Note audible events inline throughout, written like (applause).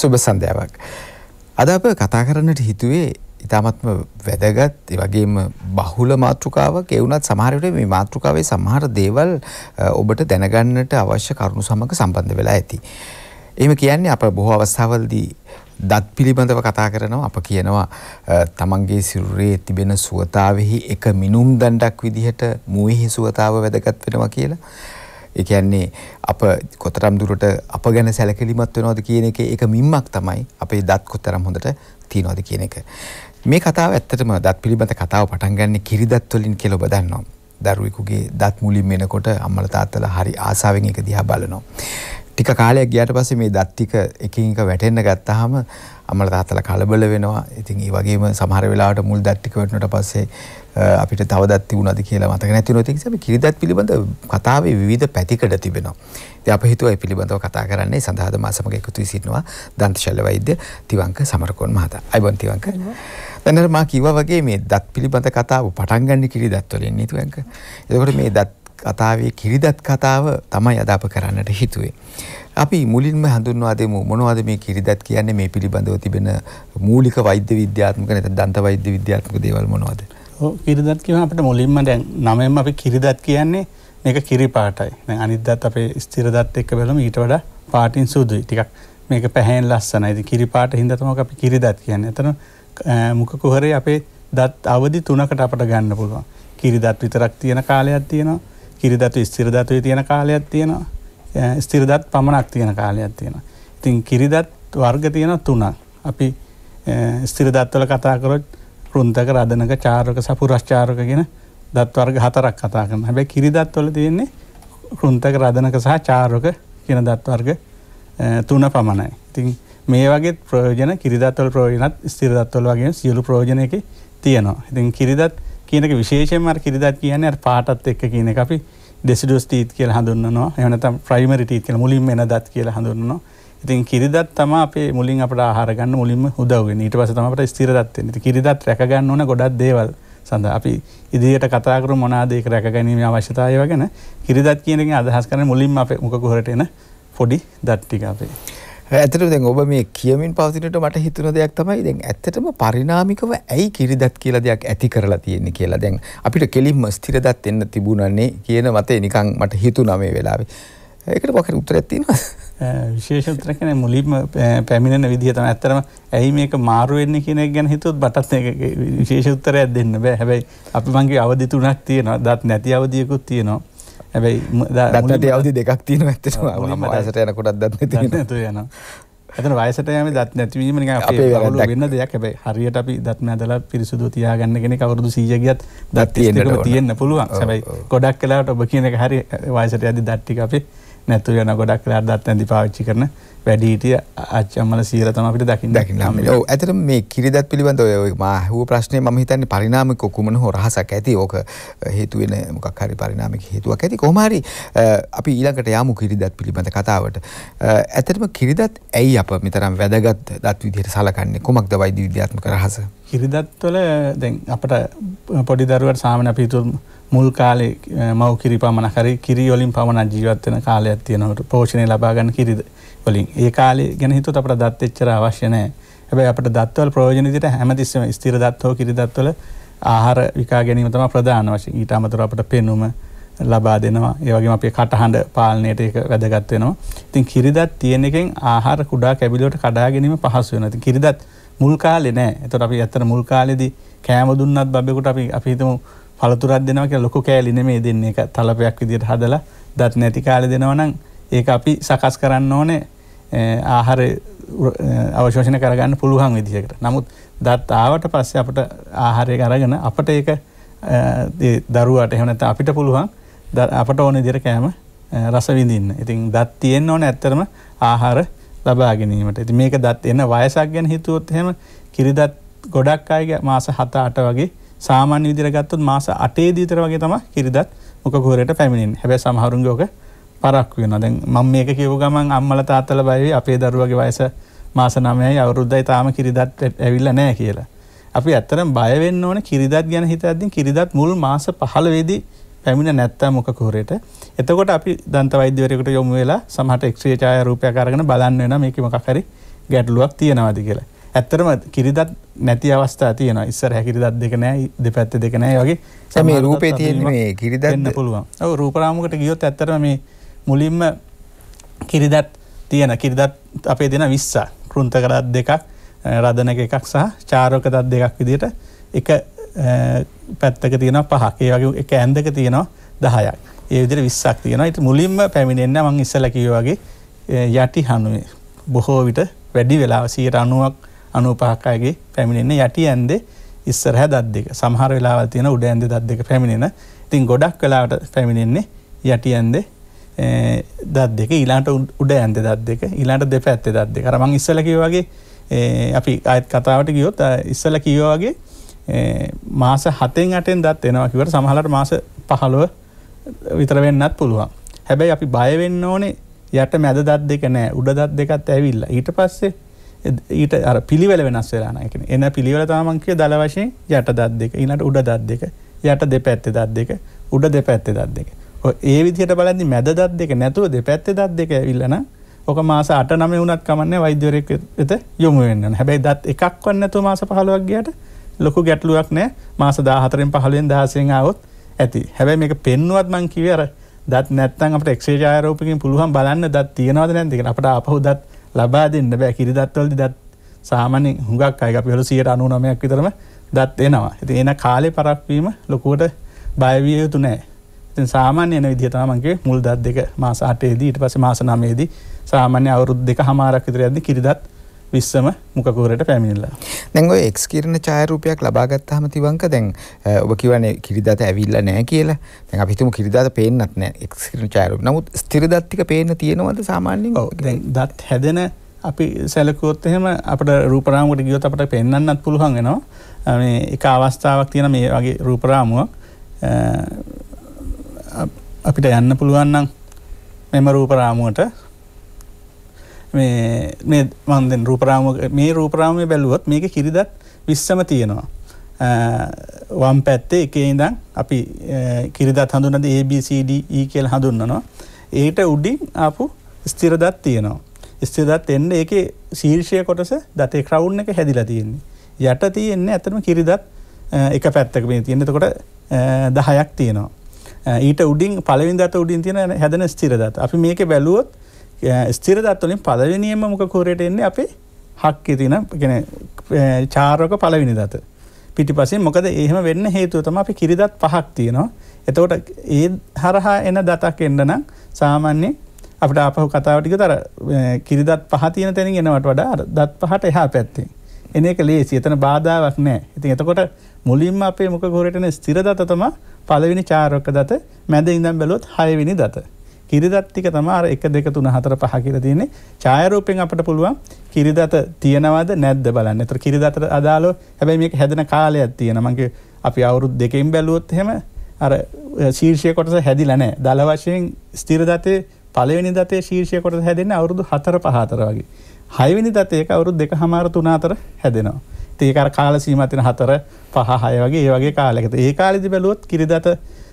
සුබ සන්ධ්‍යාවක්. අද අප කතා කරන්නට හිතුවේ ඉතාමත්ම වැදගත් වගේම බහුල මාතෘකාවක් ඒ වුණත් සමහරවිට මේ මාතෘකාවේ සමහර දේවල් ඔබට දැනගන්නට අවශ්‍ය කරුණු සමඟ සම්බන්ධ වෙලා ඇති. එහෙම කියන්නේ අප බොහෝ අවස්ථාවලදී දත් පිළිබඳව කතා කරනවා අප කියනවා තමන්ගේ සිරුරේ තිබෙන සුවතාවෙහි එක මිනුම් දණ්ඩක් විදිහට මුවෙහි සුවතාව වැදගත් වෙනවා කියලා. ඒ කියන්නේ අප කොතරම් දුරට අප ගැන සැලකිලිමත් වෙනවද කියන එක ඒක මිම්මක් තමයි අපේ දත් කොතරම් හොඳට තියෙනවද කියන එක. මේ කතාව ඇත්තටම දත් පිළිබඳ කතාව පටන් ගන්න කිරිදත් වලින් කියලා ඔබ දන්නවා. දරුවෙකුගේ දත් මුලින් වෙනකොට අම්මලා තාත්තලා හරි ආසාවෙන් ඒක දිහා බලනවා. ටික කාලයක් ගියාට පස්සේ මේ දත් ටික එකින් එක වැටෙන්න ගත්තාම අම්මලා තාත්තලා කලබල වෙනවා. ඉතින් ඒ වගේම සමහර වෙලාවට මුල් දත් ටික වැටුණට පස්සේ අපිට තවදත් තිබුණාද කියලා මතක නැති වෙනවා. ඉතින් අපි කිරිදත් පිළිබඳ කතාවේ විවිධ පැතිකඩ තිබෙනවා. ඉතින් අප හිතුවා ඒ පිළිබඳව කතා කරන්නයි සඳහාද මා සමග එකතු වී සිටිනවා දන්තශල්‍ය වෛද්‍ය තිවංක සමරකෝන් මහතා. අයිබෝන් තිවංක. දැන් අර මා කිව්වා වගේ මේ දත් පිළිබඳ කතාව පටන් ගන්න කිරිදත් වලින් නේ තිවංක. එතකොට මේ දත් කතාවේ කිරිදත් කතාව තමයි අද අප කරන්නට හිතුවේ. අපි මුලින්ම හඳුන්වා දෙමු මොනවද මේ කිරිදත් කියන්නේ මේ පිළිබඳව තිබෙන මූලික වෛද්‍ය විද්‍යාත්මක නැත්නම් දන්ත වෛද්‍ය විද්‍යාත්මක දේවල් මොනවද? කිරිදත් කිව අපට මුලින්ම දැන් නමම අපි කිරිදත් කියන්නේ මේක කිරි පාටයි අනිදත් අපේ ස්තිරදත් එක්ක බලම ඊට වඩා පාටින් සූදුයි ටිකක් මේක පැහැන් ලස්සන ඇති කිරිපාට හිදතම අපි කිරිදත් කියන්න එතන මුක කුහරේ අපේ දත් අවදි තුනකට අපට ගන්න පුළුවන් කිරිදත් විතරක් තියෙන කාලයක් තියෙනවා කිරිදතු ස්තිරදතුව තියෙන කාලයක් තියෙනවා ස්තිරදත් පමණක් තියෙන කාලයක් තියෙන ඉතින් කිරිදත් වර්ග තියෙන තුනක් අපි ස්තිරදත්වල කතා කරොත් පෘන්තක රදනක චාරක සපුරශ්චාරක ගෙන දත්වර්ග හතරක් කතා කරන හැබැ කිරිදත්වල තියෙන්නේ කෘන්තක රදනක සහ චාරක කියන දත්වර්ග තුන පමණයි. ඉතින් මේ වගේ ප්‍රයෝජන කිරිදත්වල ප්‍රෝජනත් ස්තිරදත්වල වගේ සියලු ප්‍රෝජනයක තියනවා. ඉතින් කිරිදත් කියනක විශේෂමර කිරිදත් කියන්නේ පාටත් එක්ක කියන අපි ඩෙසිඩෝස්ටීත් කියල හඳුන්නවා එනතම් ප්‍රයිමරිටීත් කියල මුලින් එන දත් කියල හඳුන්නවා ඉතින් කිරිදත් තම අපේ මුලින් අපට ආහරගන්න මුලින්ම උදවගෙන ඊට පස තමට ස්තිරත්වෙන් කිරිදත් රැකගන්න ඕන ගොඩක් දේවල් සඳ අපි ඉදිට කතාකර මොනාදේක රැකගැනීම අවශ්‍යතාය වගෙන කිරිදත් කියනෙ අදහස් කරන මුලින්ම අප මොකකුහරට එන පොඩි දට්ටික අපේ. ඇතට දැන් ඔබ මේ කියමින් පවතිනට මට හිතුන දෙයක් තමයි දැන් ඇත්තටම පරිනාමිකව ඇයි කිරිදත් කියලා දෙයක් ඇති කරලා තියෙන්නේ කියලා දැන් අපිට කෙලින්ම ස්ථිරදත් එන්න තිබුණන්නේ කියන මතේ නිකං මට හිතුනමේ වෙලාවේ. ඒකට පොකට උත්තරයක් තියෙනවා (laughs) විශේෂ උත්තරයක් නැහැ මුලින්ම පැමිණෙන විදිහ තමයි ඇත්තටම ඇයි මේක මාරු වෙන්නේ කියන එක ගැන හිතුවොත් බටත් එක විශේෂ උත්තරයක් දෙන්න බෑ හැබැයි අපි මංගේ අවදි තුනක් තියෙනවා දත් නැති අවදියකුත් තියෙනවා හැබැයි දත් නැති අවදි දෙකක් තියෙනවා ඇත්තටම වයසට යනකොටත් දත් නැති වෙනවා ඇතන වයසට යම දත් නැතිවීම නිකන් අපේ වැරද්දක් වෙන්න දෙයක් හැබැයි හරියට අපි දත් නැදලා පිරිසුදු තියාගන්න කෙනෙක් අවුරුදු 100 ගියත් දත් තියෙන්න පුළුවන් හැබැයි ගොඩක් වෙලාවට ඔබ කියන එක හරි වයසට යද්දි දත් ටික අපේ නැතු යන ගොඩක් ලා දත් ඇදි පාච්චි කරන වැඩීටිය අච්චම්මල සීර තම අපිට දකිින් දකින්න ඇතර මේ කිරිදත් පිළිබඳ ඔය මහුව ප්‍රශ්නය ම හිතන්න පරිනාමික කුමන හෝ රහසක් ඇති ඕක හේතුවෙන මොකක් හරි පරිනාමික හේතුවක් ඇති කොහමරි අපි ඊළඟට යාමු කිරිදත් පිළිබඳ කතාවට ඇතරම කිරිදත් ඇයි අප මෙතරම් වැදගත් දත් විදිහයට සලකන්නේ කොමක් දවයිද විද්‍යාත්මක රහස කිරිදත්වල දැන් අපට පොඩි දරුවට සාමන පිතුම් මුල් කාලේ මව් කිරි පමණක් හරි කිරි වලින් පමණක් ජීවත් වෙන කාලයක් තියෙනකොට පෝෂණය ලබා ගන්න කිරි වලින් ඒ කාලේ ගැන හිතුවොත් අපට දත් එච්චර අවශ්‍ය නැහැ. හැබැයි අපට දත්වල ප්‍රයෝජන විදිහට හැමතිස්සෙම ස්ථිර දත් හෝ කිරි දත්වල ආහාර විකා ගැනීම තමයි ප්‍රධාන වශයෙන්. ඊට අමතරව අපට පෙනුම ලබා දෙනවා. ඒ වගේම අපේ කටහඬ පාලනයට ඒක වැදගත් වෙනවා. ඉතින් කිරි දත් තියෙන එකෙන් ආහාර කුඩා කැබිලි කඩා ගැනීම පහසු වෙනවා. ඉතින් කිරි දත් මුල් කාලේ නෑ. එතකොට අපි ඇත්තට මුල් කාලේදී කෑම දුන්නත් බබෙකුට අපි අපි හිතමු පළතුරක් දෙනවා කියලා ලොකු කෑලි නෙමේ දෙන්නේ ඒක තලපයක් විදියට හදලා දත් නැති කාලේ දෙනවා නම් ඒක අපි සකස් කරන්න ඕනේ ආහාර අවශෝෂණය කරගන්න පුළුවන් විදිහකට. නමුත් දත් ආවට පස්සේ අපිට ආහාරය අරගෙන අපිට ඒක දරුවාට එහෙම නැත්නම් අපිට පුළුවන් අපට ඕන විදිහට කෑම රස විඳින්න. ඉතින් දත් තියෙන්න ඕනේ ඇත්තටම ආහාර ලබා ගැනීමට. ඉතින් මේක දත් එන වයසක් ගැන හිතුවොත් එහෙම කිරි දත් ගොඩක් අයගේ මාස 7 8 වගේ සාමාන්‍ය විදිරගත්තොත් මාස අටේ දීතර වගේ තම කිරිදත් මොක ගෝරයට පැමිණින් හැබැ සමහරුන්ගෝක පරක් වෙන දැන් මං මේක කිව් ගමන් අම්මල තාත්තල බයි අපේ දරුවගේ වයස මාසනමයයි අවුරුද්ධයි තාම කිරිදත් ඇවිල්ල නෑ කියලා. අපි ඇත්තරම් බයවෙන්න ඕන කිරිදත් ගැන හිතත්දින් කිරිදත් මුල් මාස පහලවෙදී පැමිණ නැත්තා මොක කෝරයට එතකොට අපි දන්ත වෛද්‍යවරකට යොමු වෙලා සමහට එක්්‍රේචාය රූපය කරගෙන බලන්න වෙන මේක මකකරි ගැටලුවක් තියෙනවාද කියලා ඇත්තරම කිරිදත් නැති අවස්ථා තියන ඉස්සර හැකිරිදත් දෙක නෑ දෙපැත්ත දෙක නෑ වගේ සම රූපේ තියෙන්නේ කිරිදන්න පුළුවන් ඔව රූපරාමකට ගියොත් ඇත්තරම මේ මුලින්ම කිරිදත් තියෙන කිරිදත් අපේ දෙන විස්සා කෘන්ත කරත් දෙකක් රදනක එකක් සහ චාරෝකතත් දෙකක් විදිට එක පැත්තක තියෙන පහක් ඒ වගේ එක ඇන්දක තියෙනවා දහයක් ඒ විදිර විස්සක් තියෙන ට මුලින්ම පැමිණෙන්න්න මං ඉස්සලකිව වගේ යටි හනුවේ බොහෝ විට වැඩි වෙලා සීර අනුවක් අනුපහක්කායගේ පැමිණෙන යටි ඇන්ද ඉස්සරහ දත් දෙක සහර වෙලා තියෙන උඩ ඇන්ද දත් දෙක පැමිණෙන ඉතින් ගොඩක් වෙලාට පැමිණෙන්නේ යටි ඇන්ද දත් දෙක ඊලාට උඩ ඇන්ද දත් දෙක ඊලාට දෙප ඇත්ත දත් දෙක රමං ඉස්සලකි වගේ අපි අයත් කතාවට ගියොත් ඉස්සල කියෝගේ මාස හතෙන් අටෙන් දත් එනවා කිවට සමහලට මාස පහළුව විතර වෙන්නත් පුළුවන් හැබැයි අපි බයවෙන්න ඕනේ යට මැද දත් දෙක නෑ උඩ දත් දෙකත් ඇවිල්ලා ඊට පස්සේ ඊට අර පිළිවෙල වෙනස් වෙලානයකෙන එන පිළිවෙල තාමංකය දල වශයෙන් යට දත් දෙක ඉනට උඩ දත් දෙක යට දෙ පැත්තේ දත් දෙක උඩ දෙ පැත්තේ දත් දෙක ඒ විදිහට බලදි මැද දත් දෙක නැතුව දෙ පැත්තේ දත් දෙක ඉල්ලන ඕක මාස අට නම වුණත් කමන්න වෛද්‍යවරෙක් වෙත යොමු වෙන්න හැබැයි දත් එකක් වන්නතු මාස පහළුවක්ගේයට ලොකු ගැටලුවක් නෑ මාස දාහතරෙන් පහලෙන් දහසෙන් අවත් ඇති හැබැයි මේක පෙන්නුවත් මං කිවර දත් නැත්තන් අපට එක්ෂේජාරෝපකින් පුළුවන් බලන්න දත් තියෙනවද නැතික අපට අපහු දත් ලබා දෙන්න බෑ කිරිදත්වලදි දත් සාමානෙන් හුඟක් අය අපි හලු සියට අනු නමයක් විතරම දත් එනවා ඇති එන කාලෙ පරක්වීම ලොකුවට බයවිය යුතු නෑ ඉතින් සාමාන්‍ය එන විදිහතමගේ මුල් දත් දෙක මාස අටේදී ඊට පස්සේ මාස නමේදී සාමාන්‍ය අවුරුදු දෙක හමාරක් විතර යද්දී කිරිදත් විස්සම මුකකුරට පැමිණිල්ලා දැන්ගෝ එක් කිරණ චායරූපයක් ලබාගත්තහම තිවංක දැන් ඔබ කිවන කිරිදාත ඇවිල්ල නෑ කියලා තැන් අපිතුම කිරිදාත පේනත් නෑ එක්කිරණ චායරුප නමුත් ස්තිරදත්තික පේන තියෙනවද සාමාන්‍යෙන් දත් හැදෙන අපි සැලකෝත් එහෙම අපට රූපරාමුට ගියොත් අපට පෙන්න්නත් පුළුවන් වෙනවා එක අවස්ථාවක් තියෙන මේ වගේ රූපරාමුවක් අපිට යන්න පුළුවන්නම් මෙම රූපරාමුවට මේ මේ මන්දෙන් රූපරාම මේ රූපරාමය බැලුවොත් මේක කිරිදත් විශ්සම තියෙනවා. වම් පැත්තේ එකේ ඉඳන් අපි කිරිදත් හඳුනද ABCD e කියල් හඳුන්නනවා. ඒට උඩින් ආපු ස්තිරදත් තියෙනවා. ස්තිරදත් එන්න ඒක ශීර්ෂය කොටස දතේ ක්‍රවුන් එක හැදිලා තියෙන්නේ. යට තියෙන්නේ ඇතම කිරිදත් එක පැත්තක මේ තියෙනකොට දහයක් තියෙනවා. ඊට උඩින් පලවිදත උඩින් තියෙන හැදන ස්තිරදත් අපි මේක බැලුවොත් ස්තිරදත්වලින් පදවිනියම මොක කෝරයට එන්නේ අපේ හක්කි තින චාරක පලවිනි දත. පිටි පසේ මොකද එහෙම වෙන්න හේතුව තම අපි කිරිදත් පහක් තියෙනවා. එතකොට ඒ හරහා එන දතක් එන්න නම් සාමාන්‍ය අපට අපහු කතාවටික තර කිරිදත් පහ තියෙන තැනින් එනවට වඩා දත් පහට එහා පැත්තේ. එන එක ලේසි එතන බාධාවක් නෑ ඉතින් එතකොට මුලින්ම අපේ මොක ගොරටන ස්තිරදත තම පලවිනි චාරක දත මැද ඉඳම් බැලොත් හයවිනි දත. කිරිදත්තික තමාර එක දෙක තුන හතර පහ කියල තියන්නේ චායරූපෙන් අපට පුළුවන් කිරිදත තියෙනවද නැද්ද බලන්න තර කිරිදත අදාලෝ හැබැයි මේ හැදන කාලයක් තියෙන මගේ අපි අවුරුත් දෙකෙන් බැලුවොත් හෙම අර ශීර්ෂය කොටස හැදිලනෑ දළ වශයෙන් ස්තිරදතේ පලවෙනි දතේ ශීර්ෂය කොට හැදෙන අවුරුදු හතර පහතර වගේ හයවිනි දතයක අවුරුත් දෙක හමාර තුනාතර හැදෙනවා ඒකර කාල සීමතින හතර පහ හය වගේ ඒ වගේ කාලෙකත ඒ කාලෙදි බැලුවොත් කිරිදත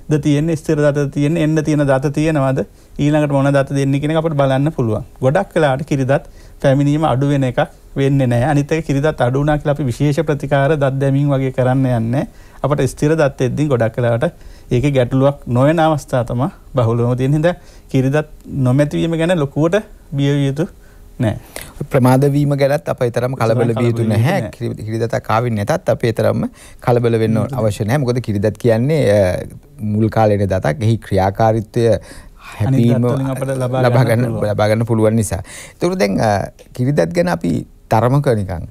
ද තියන්නේ ස්තර දත තියෙන එන්න තියෙන දත තියෙනවද ඊළඟට මොන දත දෙන්න කෙන අපට බලන්න පුළුවන් ගොඩක් කලාට කිරිදත් පැමිණීම අඩුවෙන එකක් වෙන්න නෑ අනිතක කිරිදත් අඩුනා කියලා අපි විශේෂ ප්‍රතිකාර දත් දැමින් වගේ කරන්න යන්න අපට ස්ථිර දත් එද්දී ගොඩක් කලාට ඒක ගැටලුවක් නොවන අවස්ථා තමයි බහුලවම තියෙන හින්දා කිරිදත් නොමැතිවීම ගැන ලොකුවට බිය යුතු නෑ ප්‍රමාදවීම ගැත් අප තරම කලබල බියතු නැහැ කිරිදත කාවෙන් නැතත් අපේ තරම කලබල වෙන්න අවශ්‍ය නැහැ මොකද කිරිදත් කියන්නේ මුල් කාලයට දතක් එහි ක්‍රියාකාරිත්වය හැම ලබාගන්න ලබාගන්න පුළුවන් නිසා තුරු දැන් කිරිදත් ගැන අපි තරමකනිකං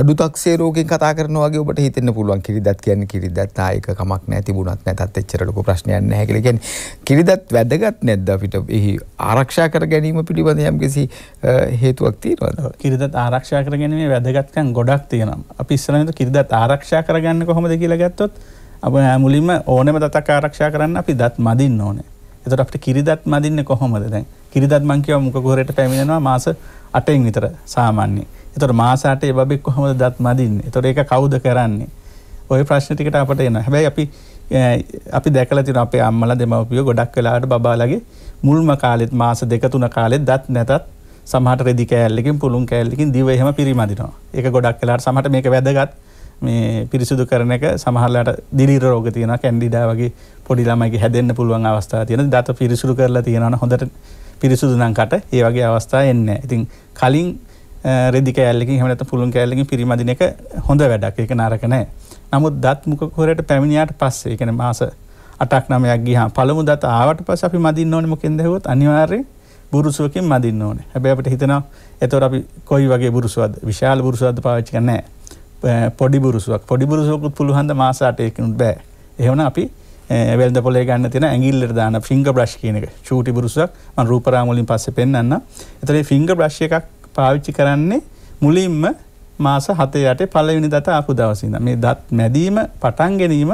අඩුතක්සේ රෝගෙන් කතා කරනවා වගේ ඔබට හිතෙන්න පුළුවන් කිරිදත් කියන්නේ කිරිදත් ආයක කමක් නැහැ තිබුණත් නැතත් එච්චර ලොකු ප්‍රශ්නයක් නැහැ කියලා කියන්නේ කිරිදත් වැදගත් නැද්ද අපිට එහි ආරක්ෂා කර ගැනීම පිළිබඳ යම්කිසි හේතුවක් තියෙනවද කිරිදත් ආරක්ෂා කර ගැනීමේ වැදගත්කම් ගොඩක් තියෙනවා අපි ඉස්සරහින් කිරිදත් ආරක්ෂා කරගන්න කොහොමද කියලා ගත්තොත් අප මුලින්ම ඕනම දතක් ආරක්ෂා කරන්න අපි දත් මදින්න ඕනේ. එතකොට අපිට කිරිදත් මදින්නේ කොහොමද දැන්? කිරිදත් මං කියව මුඛ ගොරේට පැමිණෙනවා මාස 8න් විතර සාමාන්‍යයෙන්. එතකොට මාසාට ඒ බබෙක් කොහොමද දත් මදින්නේ? එතකොට ඒක කවුද කරන්නේ? ওই ප්‍රශ්න ටිකට අපට එනවා. හැබැයි අපි අපි දැකලා තියෙනවා අපේ අම්මලා දෙමව්පියෝ ගොඩක් වෙලාවට බබාලගේ මුල්ම කාලෙත් මාස දෙක තුන කාලෙත් දත් නැතත් සමහර රෙදි කෑල්ලකින් පුළුන් කෑල්ලකින් දිව එහෙම පිරිමදිනවා. ඒක ගොඩක් වෙලාවට සමහර මේක වැදගත්. මේ පිරිසුදු කරන එක සමහරලාට දිලීර රෝග තියෙනවා කැන්ඩිඩා වගේ පොඩි ළමයිගේ හැදෙන්න පුළුවන් අවස්ථා තියෙන දත පිරිසුදු කරලා තියෙනවන හොඳට පිරිසුදු නම් කට ඒ වගේ අවස්ථා එන්නේ. ඉතින් කලින් රෙදි කෑල්ලකින් හමට පුළුන් කෑල්ලකින් පිරිමදින එක හොඳ වැඩක් එක නරක නෑ. නමුත් දත් මුකකොරට පැමිණියට පස්සේ එකන මාස අටක් නමයක් ගිහා පළමු දත් ආවට පස් අපි මදින්න ඕන මොකෙන්දෙහොත් අනිවාර්ය බුරුසුවකින් මදින්න ඕන හැබැ අපට හිතනවා එතොර අපි කොයි වගේ බුරුසුවද විශාල බුරුසුවද පාච්චි කන්නෑ පොඩි බුරුසුවක් පොඩි බුරුසුවකුත් පුළුහන්ද මාසාටයකනුත් බෑ එහෙවන අපි වෙල්ද පොලේ ගන්න තින ඇගිල්ලට දාන ෆිංග බ්‍රශ් කියනක චූටි බුරුසක් රූපරාමුලින් පස්ස පෙන්න්න එතරේ ෆිංග බ්‍රශ්ය එකක් පාවිච්චි කරන්නේ මුලින්ම මාස හතයට පලවෙනි දත ආපු දවසිද. මේ දත් මැදීම පටන් ගැනීම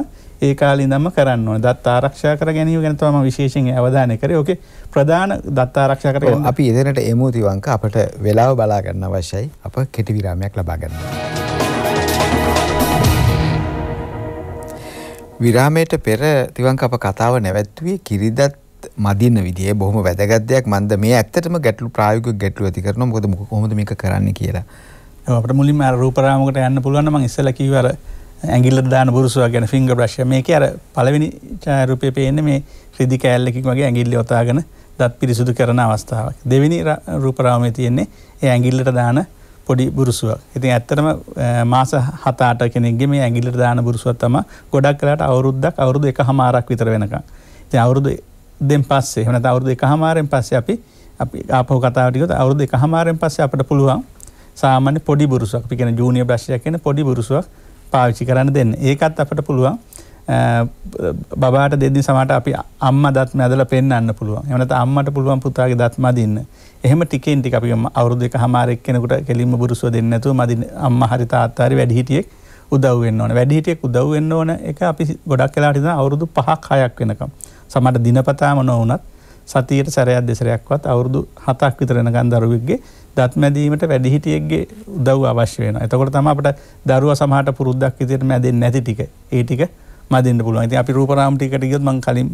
ඒ කාලින්දම කරන්න ඕන දත් ආරක්ෂා කර ගැනීම ගැන තමයි විශේෂයෙන් අවධානය කරේ. ඕකේ ප්‍රධාන දත් ආරක්ෂා කර ගැනීම. අපි එදිනට එමු තිවංක අපට වේලාව බලා ගන්න අවශ්‍යයි. අප කෙටි විරාමයක් ලබා ගන්නවා. විරාමයට පෙර තිවංක අප කතාව නැවැත්තුවේ කිරිදත් මදින්න විදිහ බොහොම වැදගත් දෙයක් මන්ද මේ ඇත්තටම ගැටලු ප්‍රායෝගික ගැටලු ඇති කරනවා මොකද කොහොමද මේක කරන්නේ කියලා. ඔව් අපිට මුලින්ම අර රූපරාමකට යන්න පුළුවන් නම් මම ඉස්සෙල්ලා කිව්ව අර ඇඟිල්ලට දාන බුරුසුවක් ගැන ෆින්ගර් බ්‍රෂ් එක මේකේ අර පළවෙනි ඡායාරූපයේ පේන්නේ මේ රිදි කෑල්ලකින් වගේ ඇඟිල්ල ඔතාගෙන දත් පිරිසුදු කරන අවස්ථාවක්. දෙවෙනි රූපරාමයේ තියෙන්නේ ඒ ඇඟිල්ලට දාන පොඩි බුරුසුවක්. ඉතින් ඇත්තටම මාස 7-8 කෙනෙක්ගේ මේ ඇඟිල්ලට දාන බුරුසුවක් තමයි ගොඩක් වෙලාට අවුරුද්දක් අවුරුදු එකහමාරක් විතර වෙනකම්. ඉතින් අවුරුදු දෙන් පස්සේ හනත අවුරුදු එකහමාරෙන් පස්සේ අපි අපි ආපහු කතාවටිකොත් අවුරුදු එකහමාරෙන් පස්සේ අපට පුළුවන් සාමාන්‍ය පොඩි බුරුසක් අපි කියන ජූනියර් බ්‍රෂ්යක් කියන පොඩි බුරුසක් පාවිච්චි කරන්න දෙන්න. ඒකත් අපට පුළුවන් බබාට දෙද්දි සමහරට අපි අම්මා දත් මැදලා පෙන්වන්න පුළුවන්. එහෙම නැත්නම් අම්මට පුළුවන් පුතාගේ දත් මදින්න. එහෙම ටිකෙන් ටික අපි අවුරුදු එකහමාරෙක් කෙනෙකුට කෙලින්ම බුරුසුව දෙන්නේ නැතුව මදින්න අම්මා හරි තාත්තා හරි වැඩිහිටියෙක් උදව් වෙන්න ඕන. වැඩිහිටියෙක් උදව් වෙන්න ඕන එක අපි ගොඩක් වෙලාට ඉඳන් අවුරුදු 5ක් 6ක් වෙනකම්. සමට දිනපතාම නොවනත් සතියට සැරයක් දෙසරයක්වත් අවුරුදු හතක් විතරෙන ගන්දරුවෙක්ගේ දත්මැදීමට වැඩිහිටියෙක්ගේ උදව් අවශ්‍ය වෙන එතකොට තම අපට දරුව සමහට පුරුද්දක් ඉතිරම ඇදෙන් නැති ටික ඒ ටික මදන්න පුළුවන් ඇති අපි රූපරාම්ටිකටිගත් මං කලින්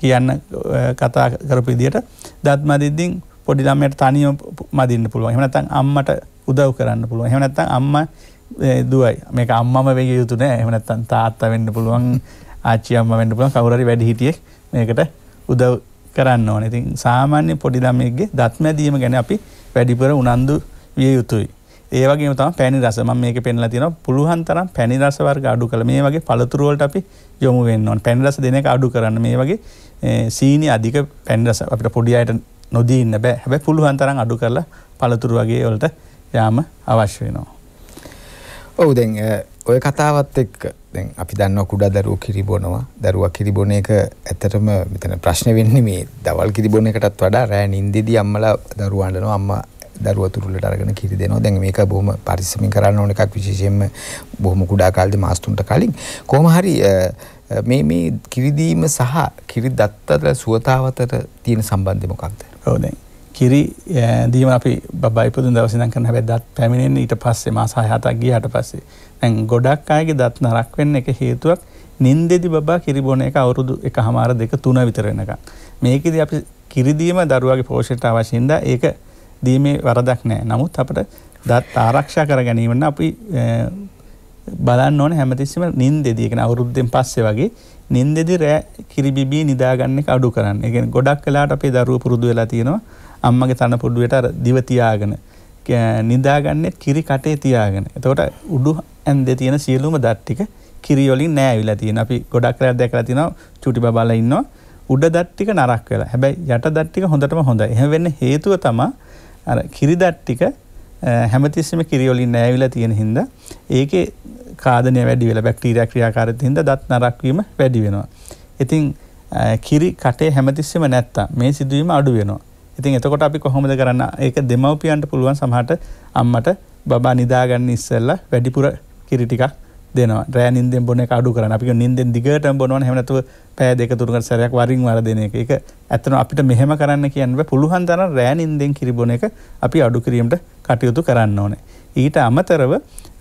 කියන්න කතා කරපිදියට දත් මදිද්දිින් පොඩිළම්මයට තනියම මදින්න පුළුවන් හමනතන් අම්මට උදව් කරන්න පුළුවන් හෙමනත්තන් අම්ම දුවයි මේක අම්මම වේ යුතු නෑ එහමනත්තන් තාත්ත වෙන්න පුළුවන් ආච්චියම්ම වෙන්න පුළුවන් කවුරුහරි වැඩිහිටියෙක් මේකට උදව් කරන්න ඕනේ. ඉතින් සාමාන්‍ය පොඩි ළමයෙක්ගේ දත් මැදීම ගැන අපි වැඩිපුර උනන්දු විය යුතුයි. ඒ වගේම තමයි පැණි රස. මම මේකේ පෙන්නලා තියෙනවා පුළුවන් තරම් පැණි රස වර්ග අඩු කළා. මේ වගේ පළතුරු වලට අපි යොමු වෙන්න ඕනේ. පැණි රස දෙන එක අඩු කරන්න. මේ වගේ සීනි අධික පැණි රස අපිට පොඩි අයට නොදී ඉන්න බෑ. හැබැයි පුළුවන් තරම් අඩු කරලා පළතුරු වගේ වලට යාම අවශ්‍ය වෙනවා. ඔව් දැන් ඔය කතාවත් එක්ක දැන් අපි දන්නවා කුඩා දරුවෝ කිරි බොනවා. දරුවා කිරි බොන එක ඇත්තටම මෙතන ප්‍රශ්නේ වෙන්නේ මේ දවල් කිරි බොන එකටත් වඩා රෑ නිින්දෙදී අම්මලා දරුවා අඬනවා. අම්මා දරුවා තුරුලට අරගෙන කිරි දෙනවා. දැන් මේක බොහොම පරිස්සමින් කරන්න ඕන එකක් විශේෂයෙන්ම බොහොම කුඩා කාලේදී මාස 3ට කලින් කොහොම හරි මේ මේ කිරිදීම සහ කිරි දත් අතර සුවතාව අතර තියෙන සම්බන්ධය මොකක්ද? ඔව් දැන් කිරි දීම අපි බබයි පුදුන් දවසේ ඉඳන් කරන හැබැයි දත් පැමිණෙන්නේ ඊට පස්සේ මාස 6-7ක් ගියාට පස්සේ. ඇන් ගොඩක් අයගේ දත් නරක් වෙන්න එක හේතුවක් නින්දෙදි බබා කිරිබොන එක අවුරුදු එක හමාර දෙක තුන විතරෙනක. මේකද අපි කිරිදීම දරුවගේ පෝෂයට අවශින්ද ඒක දීමේ වරදක් නෑ නමුත් අපට දත් ආරක්ෂා කර ගැනීමන්න අපි බලන්න ඕන හැමතිස්සම නින් දෙදියකෙන අවුරුද්ධෙන් පස්සේ වගේ නින් දෙදි රෑ කිරිබිබී නිදාගන්න අඩු කරන්න එක ගොඩක් කලාට අපේ දරුව පුරුදු වෙලා තියෙනවා අම්මගේ තන පුඩුවට දිවතියාගෙන නිදාගන්නෙත් කිරි කටේ තියාගෙන එතකොට උඩු ඇන්ද තියෙන සියලුම දට්ටික කිරියොලින් නෑවිලා තියෙන අපි ගොඩක් රැත් දැකලා තිනවා චුටි බබාලා ඉන්නවා උඩ දට්ටික නරක් වෙලා. හැබැයි යට දට්ටික හොඳටම හොඳයි. එහෙම වෙන්න හේතුව තමයි අර කිරි දට්ටික හැමතිස්සෙම කිරියොලින් නෑවිලා තියෙන හින්දා ඒකේ කාදනය වැඩි වෙලා බැක්ටීරියා ක්‍රියාකාරීත්වය හින්දා දත් නරක් වීම වැඩි වෙනවා. ඉතින් කිරි කටේ හැමතිස්සෙම නැත්තම් මේ සිදුවීම අඩු වෙනවා. ඉතින් එතකොට අපි කොහොමද කරන්න ඒක දෙමව්පියන්ට පුළුවන් සමහට අම්මට බබා නිදාගන්න ඉස්සෙල්ලා වැඩිපුර කිරිටික් දෙන රෑනින් දෙෙන් එක අඩු කරන අපි නින්දෙන් දිගට බොනව හැමතුව පෑ දෙක තුරකට සැරයක් වරින් වර දෙන එක එක ඇතන අපිට මෙහෙම කරන්න කියන්න පුළුවන් තරම් රෑනින්දෙන් කිරිබොන එක අපි අඩු කිරීමට කටයුතු කරන්න ඕනේ. ඊට අමතරව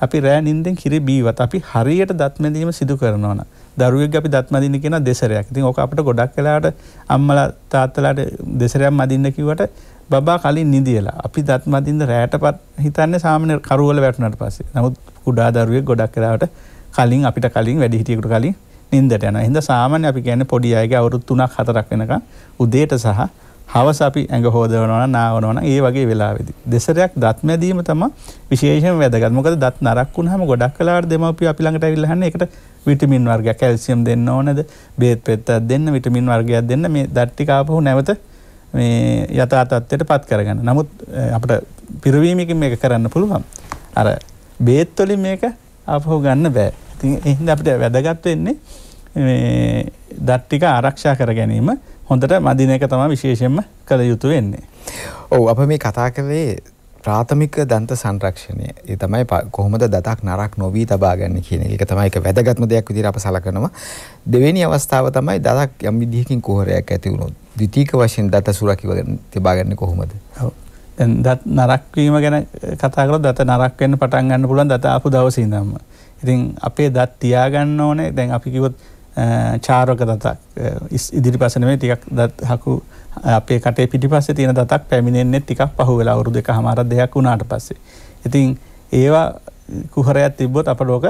අපි රෑනින්දෙන් කිරිබීවත් අපි හරියට දත්මැදීම සිදු කරනවන. දරුවෙක් අපි දත්මදින්න කියෙන දෙසරයක් ති ඕක අපට ගොඩක් කලාට අම්මල තාත්තලාට දෙසරයක් මදින්න කිවට බා කලින් නිදියලා අපි දත්මදින්ද රෑට පත් හිතන්න සාමන කරුවල වැටනට පස්සේ නමුත් කුඩා දරුවෙක් ගොඩක් කලාට කලින් අපිට කලින් වැඩිහිටියකුට කලින් නින්දට යන හිද සාමාන්‍ය අපි ගැන පොඩි අයගේ අවුරුත් තුනක් හතරක් වෙනක උදේට සහ හවස අපි ඇඟ හෝදවනවන නාවනවන ඒ වගේ වෙලාවෙදි. දෙසරයක් දත්මැදීම තම විශේෂ වැදගත්මකද දත් නරක් වුණහම ගොඩක් කලාට දෙමපිය අපිළඟට විල්ලහන්න එකට විටමින් වර්ග කැල්සියම් දෙන්න ඕනද බේත් පෙත්තත් දෙන්න විටමින් වර්ගයක් දෙන්න මේ දට්ටිකාපහු නැවත මේ යථාතත්වයට පත් කරගන්න නමුත් අපට පිරවීමකින් මේක කරන්න පුළුවන් අර බේත්තොලින් මේක අපහෝ ගන්න බෑ ති එහිද අපට වැදගත් වෙන්නේ දට්ටික ආරක්ෂා කර ගැනීම හොඳට මදිනක තම විශේෂෙන්ම කළ යුතු වෙන්නේ. ඔවු අප මේ කතා කළේ ප්‍රාථමික දන්ත සංරක්ෂණය ඒ තමයි කොහොමද දතක් නරක් නොවී තබා ගන්න කියන එක තමයි ඒක වැදගත්ම දෙයක් විදිහට අප සලකනවා දෙවෙනි අවස්ථාව තමයි දතක් යම් විදිහකින් කුහරයක් ඇති වුණොත් ද්විතීක වශයෙන් දත සුරකිව තබා ගන්න කොහොමද ඔව් දත් නරක්වීම ගැන කතාකර දත නරක්වෙන්න පටන් ගන්න පුළන් දත අපපු දවසිදම්ම. ඉතින් අපේ දත් තියාගන්න ඕනේ දැන් අපිකිවොත් චාරක දතක් ඉදිරි පසනේ ටිකක් දත් හකු අපේ කටේ පිටිපස්ස තියෙන දතක් පැමිණෙන්නේ ටිකක් පහු වෙලා වුරු දෙක හමාර දෙයක් වුණාට පස්සේ. ඉතින් ඒවා කුහරයක් තිබ්බොත් අප ලෝක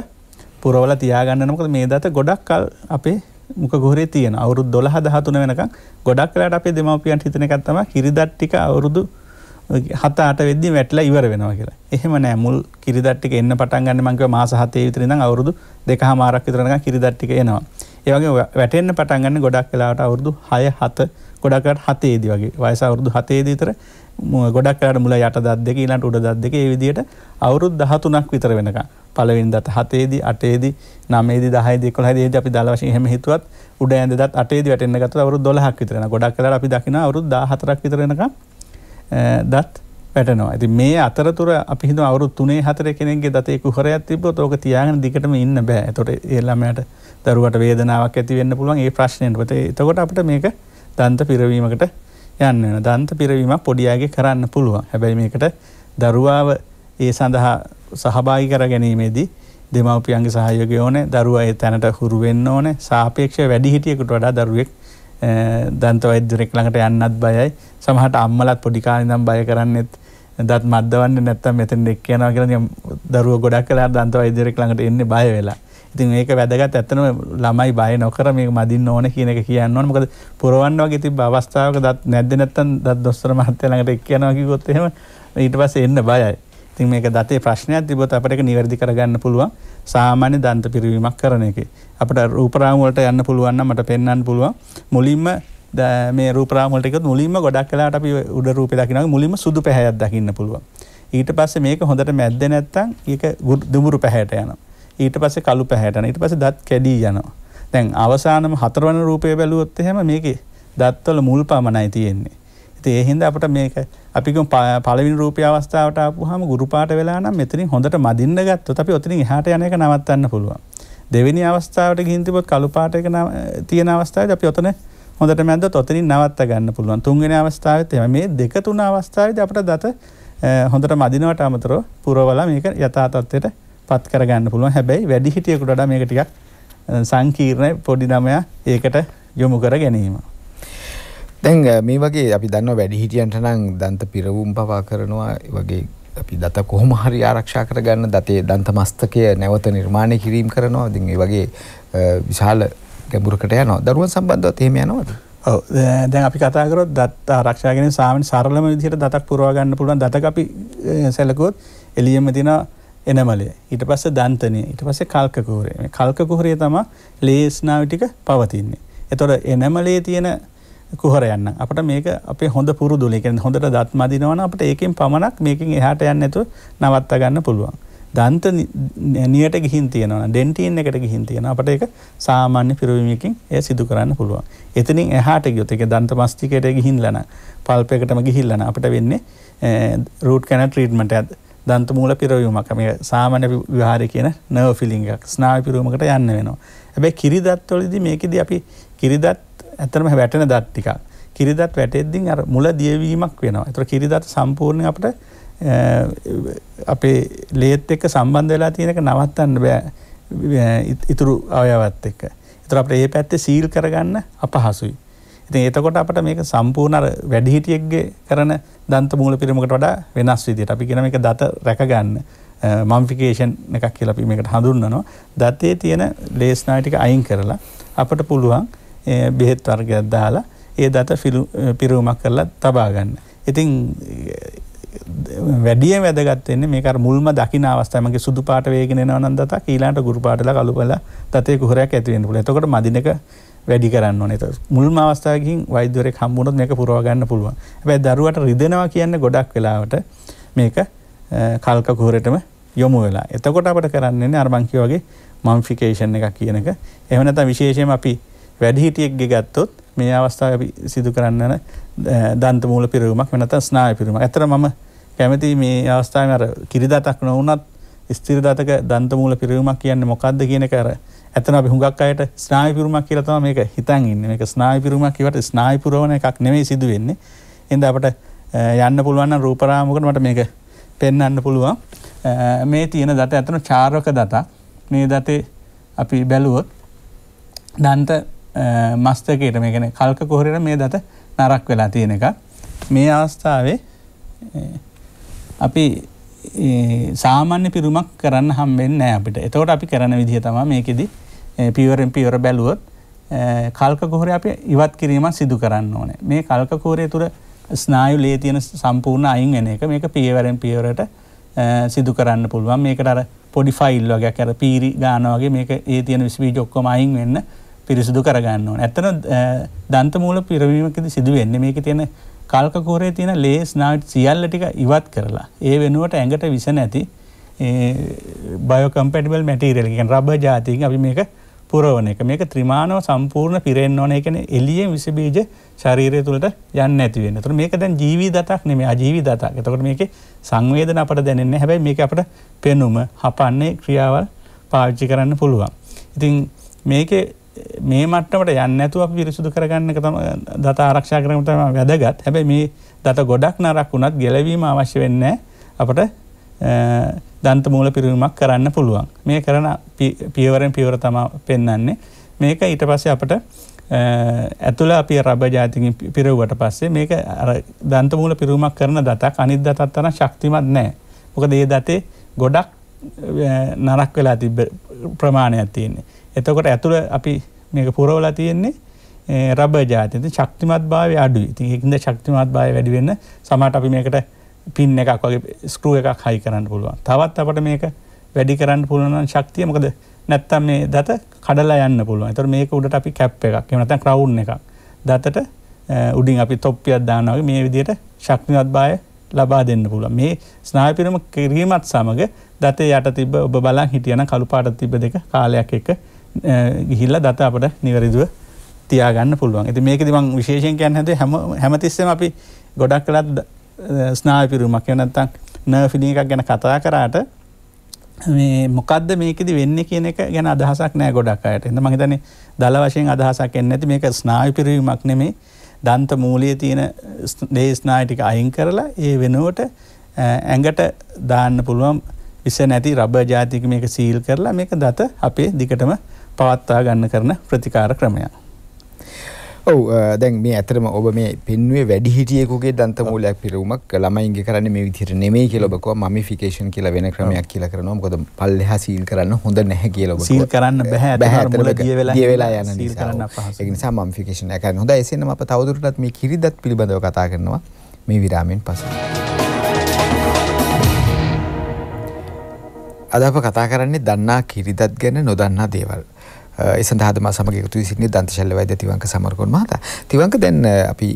පුරවල තියාගන්න මොකද මේ දත ගොඩක් කල් අපේ මුක ගොරේ තියෙන අවුරුදු දොළහ දහතුන වෙනකම් ගොඩක් වෙලාට අපේ දෙමව්පියන්ට හිතන එකක් තමයි කිරිදත් ටික අවුරුදු හත අට වෙද්දි වැටලා ඉවර වෙනවා කියලා. එහෙම නෑ මුල් කිරිදත් ටික එන්න පටන් ගන්න මං කිව්වා මාස 7 විතර ඉඳන් අවුරුදු දෙකහමාරක් විතර යනකම් කිරිදත් ටික එනවා. ඒ වගේ වැටෙන්න පටන් ගන්න ගොඩක් වෙලාවට අවුරුදු 6 7 ගොඩකට හතේදි වගේ වයස අවුරුදු හතේදීතර ගොඩක් කරට මුල යට දත් දෙක ඊලට උඩ දත් දෙක ඒ විදියට අවුරුද් දහතුනක් විතර වෙනක පලවින් දත් හතේදී අටේදි නමේද දහයද කොල දේ අපි දලවශය හැම හිතුවත් උඩ ඇද දත් අටේද වැටෙන් ගත අවරු දොලහක් විතරෙන ගොඩක් කර අපි දකින අවරු දහතරක් විතරෙනක දත් පැටනවා ඇති මේ අතරතුර අපිහිද අවරු තුනේ හතර කෙනෙගේ දතේ කුහරයක් තිබ තෝක තියාගෙන දිකටම ඉන්න බෑ තොට එල්ලාමයට දරුවට වේදනාවක් ඇති වෙන්න පුළුවන් ඒ ප්‍රශ්නයට තකොට අපට මේක දන්ත පිරවීමකට යන්න වෙන දන්ත පිරවීමක් පොඩියාගේ කරන්න පුළුවන් හැබැයි මේකට දරුවාව ඒ සඳහා සහභාගි කර ගැනීමේදී දෙමවපියන්ගේ සහයෝග ඕන දරුවා ඒ තැනට හුරු වෙන්න ඕන සාපේක්ෂ වැඩිහිටියකුට වඩා දරුවෙක් දන්ත වෛද්‍යරෙක් ළඟට යන්නත් බයයි සමහට අම්මලත් පොඩිකාලේ ඉඳන් බය කරන්නෙත් දත් මද්දවන්න නැත්තම් මෙතෙන් එක්ක යනවා කියලා දරුවෝ ගොඩක් කලා දන්ත වෛද්‍යරෙක් ළඟට එන්නේ බය වෙලා ඉතින් ඒක වැදගත් ඇත්තන ළමයි බය නොකර මේ මදින් ඕන කියන එක කියන්න ඕන මොකද පුරවන්න වගේ තිබ්බ අවස්ථාවක දත් නැද්ද නැත්තම් දත් දොස්තර මහත්තයා ළඟට එක් යනවා කිව්වොත් එහෙම ඊට පස්සේ එන්න බයයි. ඉතින් මේක දතේ ප්‍රශ්නයක් තිබොත් අපිට ඒක නිවැරදි කරගන්න පුළුවන් සාමාන්‍ය දන්ත පිරවීමක් කරන එකේ. අපිට රූප රාමු වලට යන්න පුළුවන් නම් මට පෙන්වන්න පුළුවන්. මුලින්ම මේ රූප රාමු වලට එකත් මුලින්ම ගොඩක් වෙලාවට අපි උඩ රූපේ දකිනවා මුලින්ම සුදු පැහැයක් දකින්න පුළුවන්. ඊට පස්සේ මේක හොඳට මැද්ද නැත්තම් ඒක දුඹුරු පැහැයට යනවා. ඊට පස්සේ කළු පැහැටන ඊට පස්සේ දත් කැඩී යනවා. දැන් අවසානම හතරවන රූපය බැලුවොත් එහෙම මේකේ දත්වල මුල් පමණයි තියෙන්නේ. ඉතින් ඒ හින්දා අපිට මේක අපි කියමු පළවෙනි රූපය අවස්ථාවට ආපුවාම ගුරු පාට වෙලා නම් මෙතනින් හොඳට මදින්න ගත්තොත් අපි ඔතනින් එහාට යන එක නවත්තන්න පුළුවන්. දෙවෙනි අවස්ථාවට ගිහින් තිබොත් කළු පාට එක තියෙන අවස්ථාවේදී අපි ඔතන හොඳට මැද්දොත් ඔතනින් නවත්ත ගන්න පුළුවන්. තුන්වෙනි අවස්ථාවෙත් එහෙම මේ දෙක තුන අවස්ථාවේදී අපිට දත හොඳට මදිනවට අමතරව පුරවලා මේක යථා තත්ත්වයට පත් කරගන්න පුළුවන් හැබැයි වැඩිහිටියකුට වඩා මේක ටිකක් සංකීර්ණ පොඩි නමයා ඒකට යොමු කර ගැනීම. දැන් මේ වගේ අපි දන්න වැඩිහිටියන්ට නම් දන්ත පිරවුම් පවා කරනවා වගේ අපි දත කොහොම හරි ආරක්ෂා කරගන්න දතේ දන්ත මස්තකය නැවත නිර්මාණය කිරීම කරනවා ඉතින් ඒ වගේ විශාල ගැඹුරකට යනවා. දරුවන් සම්බන්ධවත් එහෙම යනවද? ඔව්. දැන් අපි කතා කරොත් දත් ආරක්ෂා ගැනීම සාමාන්‍ය සරලම විදිහට දතක් පුරවා ගන්න පුළුවන් දතක අපි සැලකුවොත් එළියෙම තියෙන එනමලේ ඊට පස්ස දන්තනය ඊට පස්සේ කල්කකුහරේ කල්කකුහරේ තම ලේස්නාවිටික පවතින්නේ. එතොට එනමලේ තියෙන කුහරයන්න අපට මේක අප හොඳ පුරුදුලෙකෙන් හොඳට දත්මදිනවන අපට ඒකින් පමණක් මේකින් එහට යන්න ඇතු නවත්ත ගන්න පුළුවන්. දන්ත නියට ගිහින් තියෙනවා ඩෙන්ටීන් එකට ගිහින් තියෙන අපට එක සාමාන්‍ය පිරුවීමකින් එය සිදු කරන්න පුළුවන්. එතනින් එහාට ගියොත් එක දන්ත මස්තිකයට ගිහින් ලන පල්පයකටම ගිහිල්ලන අපට වෙන්නේ රූට් කැන ට්‍රීට්මට ඇත් දන්ත මූල පිරවීමක් මේ සාමාන්‍ය විහාරය කියන නව ෆිලිංගක් ස්නාව පිරුවමකට යන්න වෙනවා. හැබැයි කිරිදත්වලදී මේකෙදී අපි කිරිදත් ඇත්තටම වැටෙන දත් ටිකක්. කිරිදත් වැටෙද්දී අර මුල දියවීමක් වෙනවා. ඒතර කිරිදත් සම්පූර්ණයෙන් අපිට අපේ ලේත් එක්ක සම්බන්ධ වෙලා තියෙන එක නවත්තන්න බෑ. ඉතුරු අවයවත් එක්ක. ඒතර අපිට මේ පැත්තේ සීල් කරගන්න අපහසුයි. ඉතින් එතකොට අපට මේක සම්පූර්ණ වැඩිහිටියෙක්ගේ කරන දන්ත මූල පිරමකට වඩා වෙනස් විදියට අපි කියන මේක දත රැකගන්න මම්ෆිකේෂන් එකක් කියලා අපි මේකට හඳුන්වනවා. දතේ තියෙන ලේස්නාය ටික අයින් කරලා අපට පුළුවන් බෙහෙත් වර්ගයක් දාලා ඒ දත පිරුමක් කරලා තබා ගන්න. ඉතින් වැඩිය වැදගත්වෙන්නේ මේක මුල්ම දකින අවස්ථාමගේ සුදු පාට වේගෙන නවනන් දත ඊලාට ගුරු පාටල කළුපල තතේ කුහරයක් ඇතිවෙන්න පුළ එතකොට මදිනක වැඩි කරන්න නත මුල්ම අවස්ථාගින් වෛදවර කම්බුණොත් මේක පුරවාගන්න පුළුවන් ඇැ දරුවට රිදෙනවා කියන්න ගොඩක් වෙලාවට මේක කල්කකුහරටම යොමු වෙලා එතකොට අපට කරන්නේ අර්මංකි වගේ මංෆිකේෂන් එක කියනක එහනත විශේෂයෙන් අපි වැඩිහිටියෙක්ගේ ගත්තොත් මේ අවස්ථාව සිදු කරන්නන දන්තමූල පිරුමක් වෙනත ස්නාය පිරුම ඇතර මම කැමති මේ අවස්ථාව අර කිරිදතක් නොවනත් ස්තිරදතක දන්තමූල පිරුමක් කියන්න මොකක්ද කියන කර ඇතන අපි හුඟක් අයට ස්නායපිරුමක් කියලතම මේක හිතන් ඉන්න මේක ස්නායපිරුමක් කිවට ස්නායපුරුවන එකක් නෙමේ සිදුවෙන්නේ එද අපට යන්න පුළුවන්න රූපරාමකට මට මේක පෙන්නන්න පුළුවන් මේ තියෙන දත ඇතන චාරක දතා මේ දතේ අපි බැලුවොත් දන්ත මස්තකයට මේකන කල්ක කොහරට මේ දත නරක් වෙලා තියෙන එක මේ අවස්ථාවේ අපි සාමාන්‍ය පිරුමක් කරන්න හම්බෙන්න අපිට එතවට අපි කරන විදිහ තම මේකෙදී පිවරෙන් පිවර බැලුවොත් කල්ක කෝරය අප ඉවත් කිරීමක් සිදු කරන්න ඕනේ මේ කල්ක කෝරය තුර ස්නායු ලේ තියෙන සම්පූර්ණ අයින් එන එක මේක පියවරෙන් පියවරට සිදු කරන්න පුළුවන් මේකට අර පොඩි ෆයිල් වගේ කර පීරි ගානවගේ මේක ඒ තියෙන විස්වීජ ඔක්කොම අයින් වෙන්න පිරිසිදු කරගන්න ඕන ඇත්තන දන්තමූල පිරවීමකද සිදු වෙන්නේ මේක තියෙන කල්කකෝරේ තියෙන ලේ ස්නාට් සියල්ල ටික ඉවත් කරලා ඒ වෙනුවට ඇඟට විස නැති බයෝකම්පැටිබල් මැටීරල්ගෙන් රබ ජාතික අපි මේක පුරවන එක මේක ත්‍රිමාණව සම්පූර්ණ පිරෙන් ඕන එකන එලියෙන් විසබීජ ශරීරය තුළට යන්න ඇතිවෙන තුර මේක දැන් ජීවී දතක් නෙම අජීවි දතක් එතකට මේක සංවේදන අපට දැනෙන්නේ හැබැයි මේක අපට පෙනුම හපන්නේ ක්‍රියාවල් පාවිච්චි කරන්න පුළුවන්. ඉතින් මේක මේ මට්ටමට යන්න ඇතුව පිරිසුදු කරගන්න එක තම දත ආරක්ෂා කරනටම වැදගත් හැබැයි මේ දත ගොඩක් නරක් වුණත් ගෙලවීම අවශ්‍ය වෙන්න අපට දන්ත මූල පිරුණුමක් කරන්න පුළුවන්. මේ කරන පියවරෙන් පියවර තමා පෙන්නන්නේ. මේක ඊට පස්සේ අපට ඇතුළ අපි රබ ජාතිකින් පිරව්වට පස්සේ මේක දන්තමූල පිරුමක් කරන දතක් අනිත් දතත්තන ශක්තිමත් නෑ. මොක දේ දතේ ගොඩක් නරක් වෙලා තිබ ප්‍රමාණයක් තියන්නේ. එතකොට ඇතුළ අපි මේක පුරවලා තියෙන්නේ රබ ජාතිත ශක්තිමත් භාව අඩු ඉතින් හිද ශක්තිමත් භාව වැඩිවෙන්න සමට අපි මේකට පින් එකක් වගේ ස්කෘ එකක් හයි කරන්න පුළුවන් තවත් අපට මේක වැඩි කරන්න පුළුවන් ශක්තිය මොකද නැත්තම් මේ දත කඩලා යන්න පුළුවන් එතකොට මේක උඩට අපි කැප් එකක් එහෙම නැත්නම් ක්‍රවුන් එකක් දතට උඩින් අපි තොප්පියක් දානවා වගේ මේ විදිහට ශක්තිමත් බාය ලබා දෙන්න පුළුවන් මේ ස්නායු පිරම කිරීමත් සමග දතේ යට තිබ්බ ඔබ බලන් හිටියන කළු පාට තිබ්බ දෙක කාලයක් එක ගිහිල්ලා දත අපට නිවැරදිව තියාගන්න පුළුවන්. ඉතින් මේකෙදි මම විශේෂයෙන් කියන්නේ හැම හැමතිස්සෙම අපි ගොඩක් කලත් ස්නායපිරුමක් එනත්තං නර්ෆිලි එකක් ගැන කතා කරාට මේ මොකක්ද මේකෙද වෙන්න කියන එක ගැන අදහසක් නෑ ගොඩක් අයට එඳ මහිතන දල වශයෙන් අදහසක් එන්න ඇති මේක ස්නායපිරීමක් නෙමේ දන්ත මූලිය තියෙන දේ ස්නායටික අයින් කරලා ඒ වෙනුවට ඇඟට දාන්න පුළුවන් විස නැති රබ ජාතික මේක සීල් කරලා මේක දත අපේ දිකටම පවත්වා ගන්න කරන ප්‍රතිකාර ක්‍රමයක්. ඔව් දැන් මේ ඇත්තටම ඔබ මේ පෙන්වුවේ වැඩිහිටියෙකුගේ දන්ත මූලයක් පිරවුමක් ළමයින්ගේ කරන්නේ මේ විදිහට නෙමෙයි කියලා ඔබ කිව්වා මමිෆිකේෂන් කියලා වෙන ක්‍රමයක් කියලා කරනවා මොකද පල්ලෙහා සීල් කරන්න හොඳ නැහැ කියලා ඔබ සීල් කරන්න බෑ ඇත්තටම දිය වෙලා දිය වෙලා යන නිසා ඒක නිසා මමිෆිකේෂන් එක කරන්න හොඳයි එසේනම් අප තවදුරටත් මේ කිරිදත් පිළිබඳව කතා කරනවා මේ විරාමයෙන් පස්සේ අද අප කතා කරන්නේ දන්නා කිරිදත් ගැන නොදන්නා දේවල්. ඒ සඳහාද මා සමග එකතු වී සිටින්නේ දන්තශල්්‍ය වෛද්‍ය තිවංක සමරකෝන් මහතා. තිවංක දැන් අපි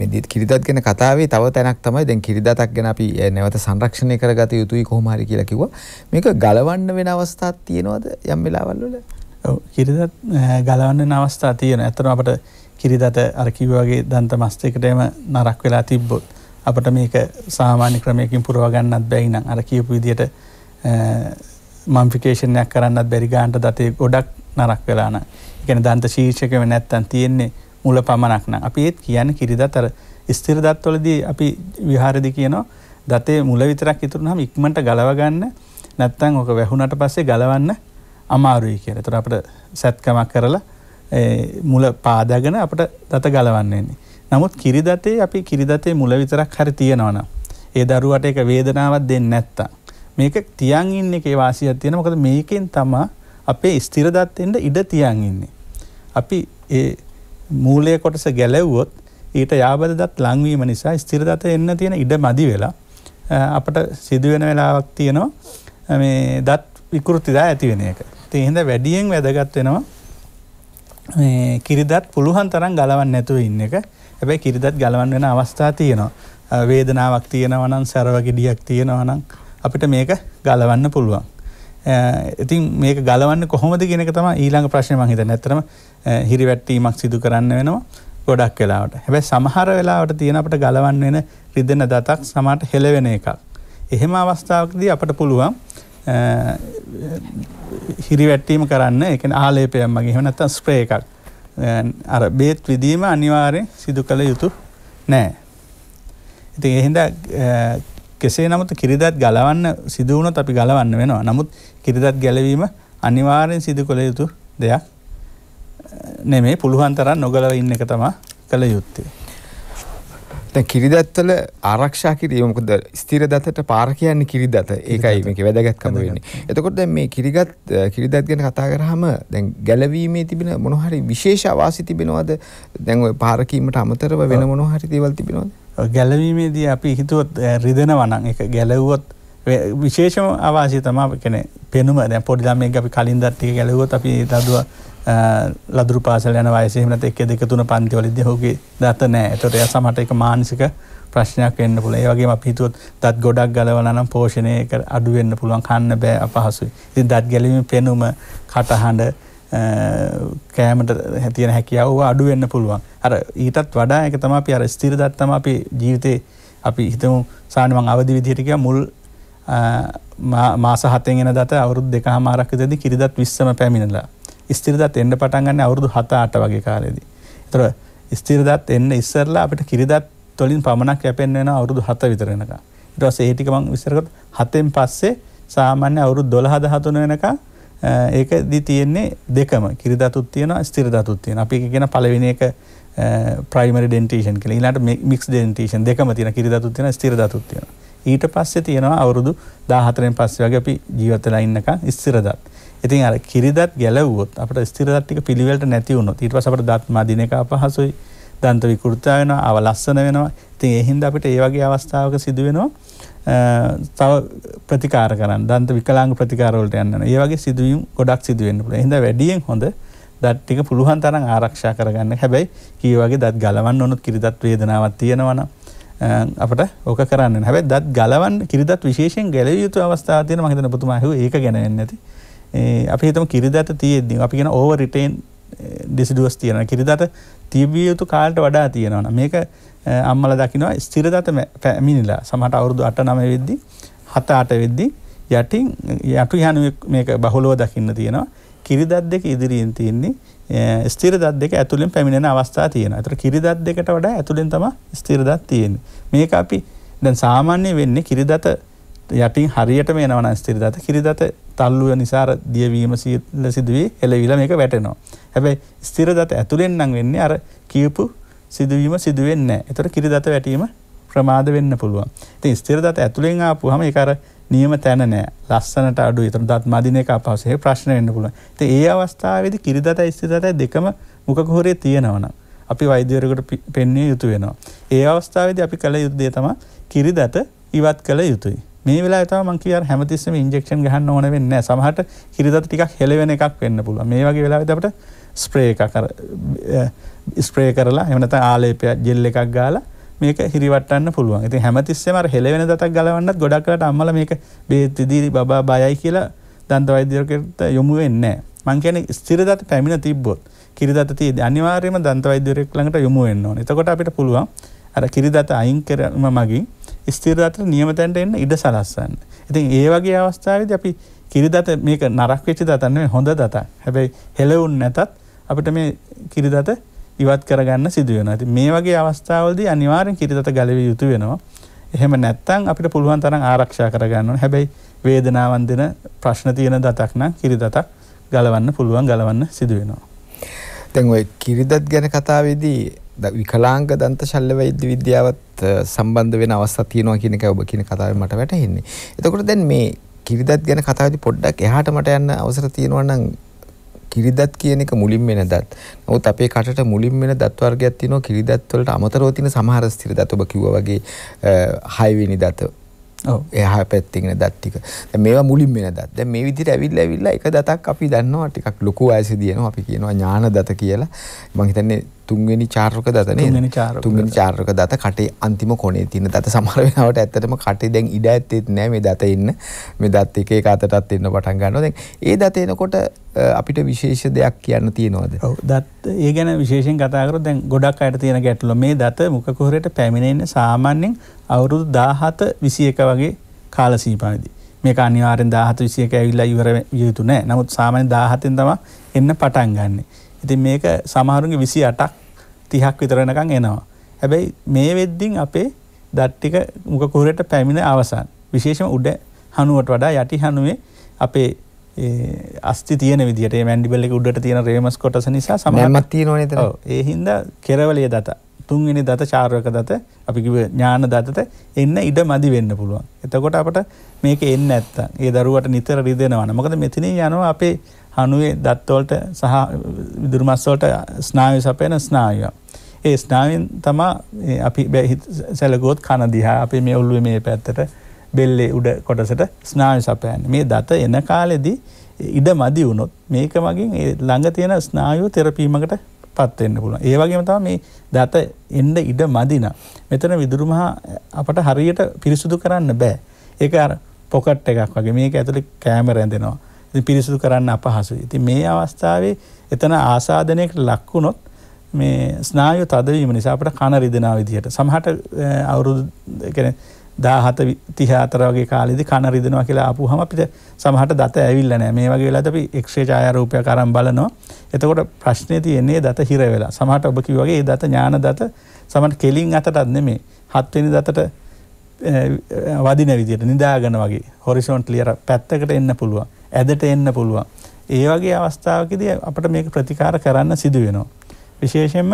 මේ කිරිදත් ගැන කතාවේ තව තැනක් තමයි දැන් කිරිදතක් ගැන අපි නැවත සංරක්ෂණය කරගත යුතුයි කොහොම හරි කියලා කිව්වා. මේක ගලවන්න වෙන අවස්ථාවක් තියෙනවද යම් වෙලාවල් වල? ඔව් කිරිදත් ගලවන්න වෙන අවස්ථා තියෙනවා. ඇත්තටම අපිට කිරිදත අර කිව්වා වගේ දන්ත මස්තිකටම නරක් වෙලා තිබ්බොත් අපිට මේක සාමාන්‍ය ක්‍රමයකින් පුරව ගන්නත් බැයි නම් අර කියපු විදිහට මම්ෆිකේෂන් එකක් කරන්නත් බැරි ගන්නට දතේ ගොඩක් නරක් වෙලාන එකන දන්ත ශීර්ෂකව නැත්තන් තියෙන්නේ මුල පමණක්න අපි ඒත් කියන්න කිරිදතර ස්තිරදත්වලදී අපි විහාරදි කියනවා දතේ මුල විතරක් ඉතුරුනහම ඉක්මට ගලවගන්න නැත්තං ඕක වැැහුණට පස්සේ ගලවන්න අමාරුයි කියෙන තර අපට සැත්කමක් කරලා මුල පාදගෙන අපට දත ගලවන්නේන්නේ. නමුත් කිරිදතේ අපි කිරිදතේ මුල විතරක් හරි තියෙනවන. ඒ දරුවට එක වේදනාවත් දෙන්න නැත්තා. මේක තියන් ඉන්න එක වාසියක් තියෙන මොකද මේකෙන් තමා අපේ ස්තිරදත්තෙන්ට ඉඩ තියන් ඉන්නේ. අපි ඒ මූලය කොටස ගැලැව්වොත් ඊට යාබදත් ලංවීම නිසා ස්තිරදත එන්න තියෙන ඉඩ මදි වෙලා අපට සිදුවෙන වෙලාවක් තියෙනවා මේ දත් විකෘතිදා ඇතිවෙන එක. තියහිද වැඩියෙන් වැදගත් වෙනවා කිරිදත් පුළුවන් තරම් ගලවන්න නැතුව ඉන්න එක හැබැයි කිරිදත් ගලවන්න වෙන අවස්ථා තියෙනවා වේදනාවක් තියෙනවනම් සැරවගෙඩියක් තියෙනවනම් අපිට මේක ගලවන්න පුළුවන්. ඉතින් මේක ගලවන්න කොහොමද කියෙනක තම ඊළඟ ප්‍රශ්න මහිත නැතරම හිරිවැට්ටීමක් සිදු කරන්න වෙනවා ගොඩක් වෙලාවට හැබැ සමහර වෙලාවට තියෙන අපට ගලවන්න වෙන රිදෙන දතක් සමට හෙලවෙන එකක්. එහෙම අවස්ථාවකදී අපට පුළුවන් හිරිවැට්ටීම කරන්න එක ආලේපයම් මගේ හෙමනත්ත ස්ප්‍රේ එකක් අර බේත් විදීම අනිවාරය සිදු කළ යුතු නෑ. ඉති එහිද කෙසේ නමුත් කිරිදත් ගලවන්න සිදුවනොත් අපි ගලවන්න වෙනවා. නමුත් කිරිදත් ගැලවීම අනිවාර්යෙන් සිදු කළ යුතු දෙයක් නෙමේ පුළුවන් තරම් නොගලව ඉන්න එක තමයි කළ යුත්තේ. දැන් කිරිදත්වල ආරක්ෂා කිරීම මොකද ස්ථිර දතට පාර කියන්නේ කිරිදත. ඒකයි මේකේ වැදගත්කම වෙන්නේ. එතකොට දැන් මේ කිරිගත් කිරිදත් ගැන කතා කරාම දැන් ගැලවීමේ තිබෙන මොන හරි විශේෂ අවාසි තිබෙනවද? දැන් ওই පාර කීමට අමතරව වෙන මොන හරි දේවල් තිබෙනවද? ගැලවීමේදී අපි හිතුවත් රිදෙන වනන් එක ගැලවුවොත් විශේෂම අවාසය තමා කෙන පෙනුම දැ පොඩිදම අපි කලින් දත්තික ගැලවුවොත් අපි දදුව ලදුර පාසල යන වයසේමට එක් දෙක තුන පන්තිවලද හෝගේ දත්ත නෑ තොට එය සමට එක මානසික ප්‍රශ්නයක් එන්න පුළ ඒවගේ අපිතුවත් දත් ගොඩක් ගලවනම් පෝෂණය අඩුවෙන්න්න පුළුවන් කන්න බෑ අපහසුයි ති දත් ගැලීම පෙනුම කටහඬ කෑමට හැතියෙන හැකියාව අඩුවෙන්න්න පුළුවන් අර ඊටත් වඩා එක තම අපි අර ස්තිරදත්තම අපි ජීවිතය අපි හිතමු සානුවන් අවදි විදිහටික මුල් මාස හතෙන් එන දත අවුරුදු දෙක හමාරක්කදදි කිරිදත් විස්සම පැමිණලා ස්තිරිදත් එන්න පටන්ගන්න අවුරුදු හත අට වගේ කාලෙදී. තොර ස්තිරිදත් එන්න ඉස්සරලා අපට කිරිදත් තොලින් පමණක් යැපෙන් වෙන අවුරුදු හත විතරෙනක. ඉටවස ඒටිකමං විසරකත් හතෙන් පස්සේ සාමාන්‍ය අවුරුදු දොළහද හතුන වෙනකා ඒක දි තියෙන්නේ දෙකම කිරිදතුත් තියෙන ස්තිරදතුත් තියෙන අපි කියෙන පලවෙෙන එක ප්‍රයිමරි ඩෙන්ටේෂන් කළ ලාට මික් ඩෙන්ටේෂන් දෙකම තියෙන කිරිදතුත් තියෙන ස්තිරදතුත් තියෙන ඊට පස්සේ තියෙනවා අවුරුදු දාහතරෙන් පස්සේ වගේ අපි ජීවතලා ඉන්නක ස්තිරදත් ඉතින් අර කිරිදත් ගැලවුවොත් අපට ස්තිරදත්තික පිළිවෙලට නැතිවුණොත් ඊට පසට දත් මදිනක අපහසුයි දන්ත විකෘතා වෙන අව ලස්සන වෙනවා ඉතින් එහින්ද අපිට ඒ වගේ අවස්ථාවක සිදුවෙනවා තව ප්‍රතිකාර කරන්න දන්ත විකලාංග ප්‍රතිකාරවලට යන්න ඒ වගේ සිදුවීම් ගොඩක් සිදුවෙන්න්න පුළ හිද වැඩියෙන් හොඳ දට්ටික පුළුවන් තරන් ආරක්ෂා කරගන්න හැබැයි කියවගේ දත් ගලවන්න ඔනුත් කිරිදත් වේදනාවත් තියෙනවන අපට ඕක කරන්න හැබ දත් ගලවන් කිරිදත් විශේෂෙන් ගැල යුතු අවස්ථාතියන මහිතන පුතුමහ ඒක ගැනන්න ඇති අපි හිතම කිරිදත තියෙද්දී අපි ගෙන ඕව රිටේන් ඩිසිඩුවස් තියෙන කිරිදට තිබිය යුතු කාල්ට වඩා තියෙනවන මේක අම්මල දකිනවා ස්ථිරදත පැමිණිලා සමහට අවුරුදු අට නම වෙද්දි හත අට වෙද්දි යටින් යටු යනුව මේක බහුලෝ දකින්න තියෙනවා කිරිදත් දෙක ඉදිරියෙන් තියෙන්නේ ස්තිරදත් දෙක ඇතුළින් පැමිණෙන අවස්ථා තියෙන ඇතර කිරිදත් දෙකට වඩා ඇතුළින් තම ස්තිරදත් තියෙන් මේක අපි දැන් සාමාන්‍ය වෙන්නේ කිරිදත යටින් හරියට මේ නවන ස්තිරදත කිරිදත තල්ලුව නිසාර දියවීම සිදුවී එලවිලා මේක වැටෙනවා හැබැයි ස්තිරදත ඇතුළෙන් නම් වෙන්නේ අර කියපු සිදුවීම සිදුවෙන්න එතොට කිරිදත වැටීම ප්‍රමාද වෙන්න පුළුවන් ති ස්තිරදත ඇතුළෙන් ආපු හම එකර නියම තැනෑ ලස්සනට අඩු ඉතර දත් මදින එක පවසේ ප්‍රශ්න වෙන්න පුළුවන් ති ඒ අවස්ථාවද කිරිදත ස්තිරත දෙකම මොකකොහොරේ තියෙනවන අපි වෛද්‍යවරකට පෙන්න්නේ යුතු වෙනවා ඒ අවස්ථාවද අපි කළ යුද්ධය තම කිරිදත ඉවත් කළ යුතුයි මේ වෙලා තම කිය හැමතිස්සම ඉන්ජෙක්ෂන් ගහන්න ඕන වෙන්න සමහට කිරිදත ටික් හෙලවෙන එකක් වෙන්න පුළුව මේ වගේ වෙලාවෙදට ස්ප්‍රේ ස්ප්‍රේ කරලා එමනත ආලේපයක් ජෙල්ල එකක් ගාලා මේක හිරිවටන්න පුළුවන් ඉති හැමතිස්සෙම හෙලවෙන දතක් ගලවන්නත් ගොඩක්කට අම්මල මේක බේත්තිදිරි බා බයයි කියලා දන්තවෛද්‍යරකට යොමු වෙන්න මංකන ස්තිරදත පැමිණ තිබ්බොත් කිරිදත ති අනිවාර්යම දන්තවෛද්‍යරෙක් ළඟට යොමු වෙන්න එතකොට අපිට පුළුවන් අර කිරිදත අයින් කරම මගින් ස්තිරදත නියමතැන්ට එන්න ඉඩ සලස්සන්න ඉතින් ඒ වගේ අවස්ථාවද අපි කිරිදත මේක නරක් වෙච්චි දතන්නේ හොඳ දත හැබැයි හෙලවුන් නැතත් අපිට මේ කිරිදත ඉවත් කරගන්න සිදුවෙන ඇති මේ වගේ අවස්ථාවලදී අනිවාරෙන් කිරිදත ගලව යුතු වෙනවා එහෙම නැත්තං අපිට පුළුවන් තරම් ආරක්ෂා කරගන්නන හැබැයි වේදනාවන් දෙන ප්‍රශ්න තියෙන දතක්නම් කිරිදතක් ගලවන්න පුළුවන් ගලවන්න සිදුවෙනවා. තැන් ඔය කිරිදත් ගැන කතාවේදී විකලාංග දන්ත ශල්ල වෛද්‍ය විද්‍යාවත් සම්බන්ධ වෙන අවස්ථා තියෙනවා කියන එක ඔබ කියන කතාවෙන් මට වැටහෙන්නේ. එතකොට දැන් මේ කිරිදත් ගැන කතාවේදී පොඩ්ඩක් එහාට මට යන්න අවසර තියෙනවා නම් කිරිදත් කියන එක මුලින්ම එන දත්. නමුත් අපේ කටට මුලින්ම එන දත් වර්ගයක් තියෙනවා කිරිදත් වලට අමතරව තියෙන සමහර ස්ථිර දත් ඔබ කිව්වා වගේ 6 වෙනි දත. ඔව් එහා පැත්තේ ඉන දත් ටික. දැන් මේවා මුලින්ම එන දත්. දැන් මේ විදිහට ඇවිල්ලා ඇවිල්ලා එක දතක් අපි දන්නවා ටිකක් ලොකු වයසේදී එනවා අපි කියනවා ඥාන දත කියලා. මම හිතන්නේ තුන්වෙනි චාරක දත නේද තුන්වෙනි චාරක දත කටේ අන්තිම කොනේ තියෙන දත සමහර වෙලාවට ඇත්තටම කටේ දැන් ඉඩ ඇත්තෙත් නෑ මේ දත ඉන්න මේ දත් එක එක අතටත් එන්න පටන් ගන්නවා දැන් ඒ දත එනකොට අපිට විශේෂ දෙයක් කියන්න තියෙනවද ඔව් දත් ඒ ගැන විශේෂයෙන් කතා කරොත් දැන් ගොඩක් අයට තියෙන ගැටලුව මේ දත මුඛ කුහරයට පැමිණෙන්නේ සාමාන්‍යයෙන් අවුරුදු 17 21 වගේ කාල සීමාවේදී මේක අනිවාරෙන් දාහත විසියක ඇවිල්ලා ඉවර යුතු නෑ නමුත් සාමාන්‍ය දාහතෙන් තම එන්න පටන් ගන්න. ඉතින් මේක සමහරුන්ගේ විසි අටක් තිහක් විතරනකං එනවා. හැබැයි මේ වෙද්දිින් අපේ දට්ටික මුකකුරට පැමිණ අවසන් විශේෂම උඩ හනුවට වඩා යටි හනුවේ අපේ අස්ති තියන විදිට මැඩිබල්ලි උඩට තියෙන රේමස් කොටස නිසා සමමත්ති නොනත ඒහින්ද කෙරවලය දත තුන්වෙනි දත චාර්වක දත අපිකිව ඥාන දතත එන්න ඉඩ මදි වෙන්න පුළුවන්. එතකොට අපට මේක එන්න ඇත්තන් ඒ දරුවට නිතර රිදෙනවන මකද මෙතින යනවා අපේ හනුවේ දත්වලට සහ විදුරමස්වලට ස්නාය සපයන ස්නායෝ. ඒ ස්නාවෙන් තමා අපි බැහි සැලගෝත් කනදිහා අපි මේ ඔල්ලුව මේ පැත්තට බෙල්ලේ උඩ කොටසට ස්නාය සපයන්න මේ දත එන කාලෙදී ඉඩ මදි වුණොත් මේක මගින් ළඟ තියෙන ස්නායෝ තෙරපීමකට පත්වෙන්න පුළුවන් ඒ වගේම තම මේ දත එන්න ඉඩ මදින මෙතන විදුරුමහා අපට හරියට පිරිසුදු කරන්න බෑ ඒක පොකට් එකක් වගේ මේක ඇතුළි කෑම රැඳෙනවා පිරිසුදු කරන්න අපහසු. ඉති මේ අවස්ථාවේ එතන ආසාධනයකට ලක්වුණොත් මේ ස්නායු තදවීම නිසාපට කන රිදනා විදිහට සමහට අවුරුදු දාහත තිහාතර වගේ කාලෙදි කන රිදනවා කියලා අපපු හම අපිට සමහට දත ඇවිල්ල නෑ මේ වගේ වෙලා අපි එක්ෂේ ජායරූපය කරම් බලනවා එතකොට ප්‍රශ්නය තියෙන්නේ දත හිර වෙලා සමහට ඔබ කිව් වගේ දත ඥාන දත සමට කෙලින් අතටත් නෙමේ හත්වෙනි දතට වදින විදියට නිදාගන වගේ හොරිසොන්ට්ලියර පැත්තකට එන්න පුළුවන් ඇදට එන්න පුළුවන්. ඒ වගේ අවස්ථාවකදී අපට මේක ප්‍රතිකාර කරන්න සිදුවෙනවා. විශේෂයෙන්ම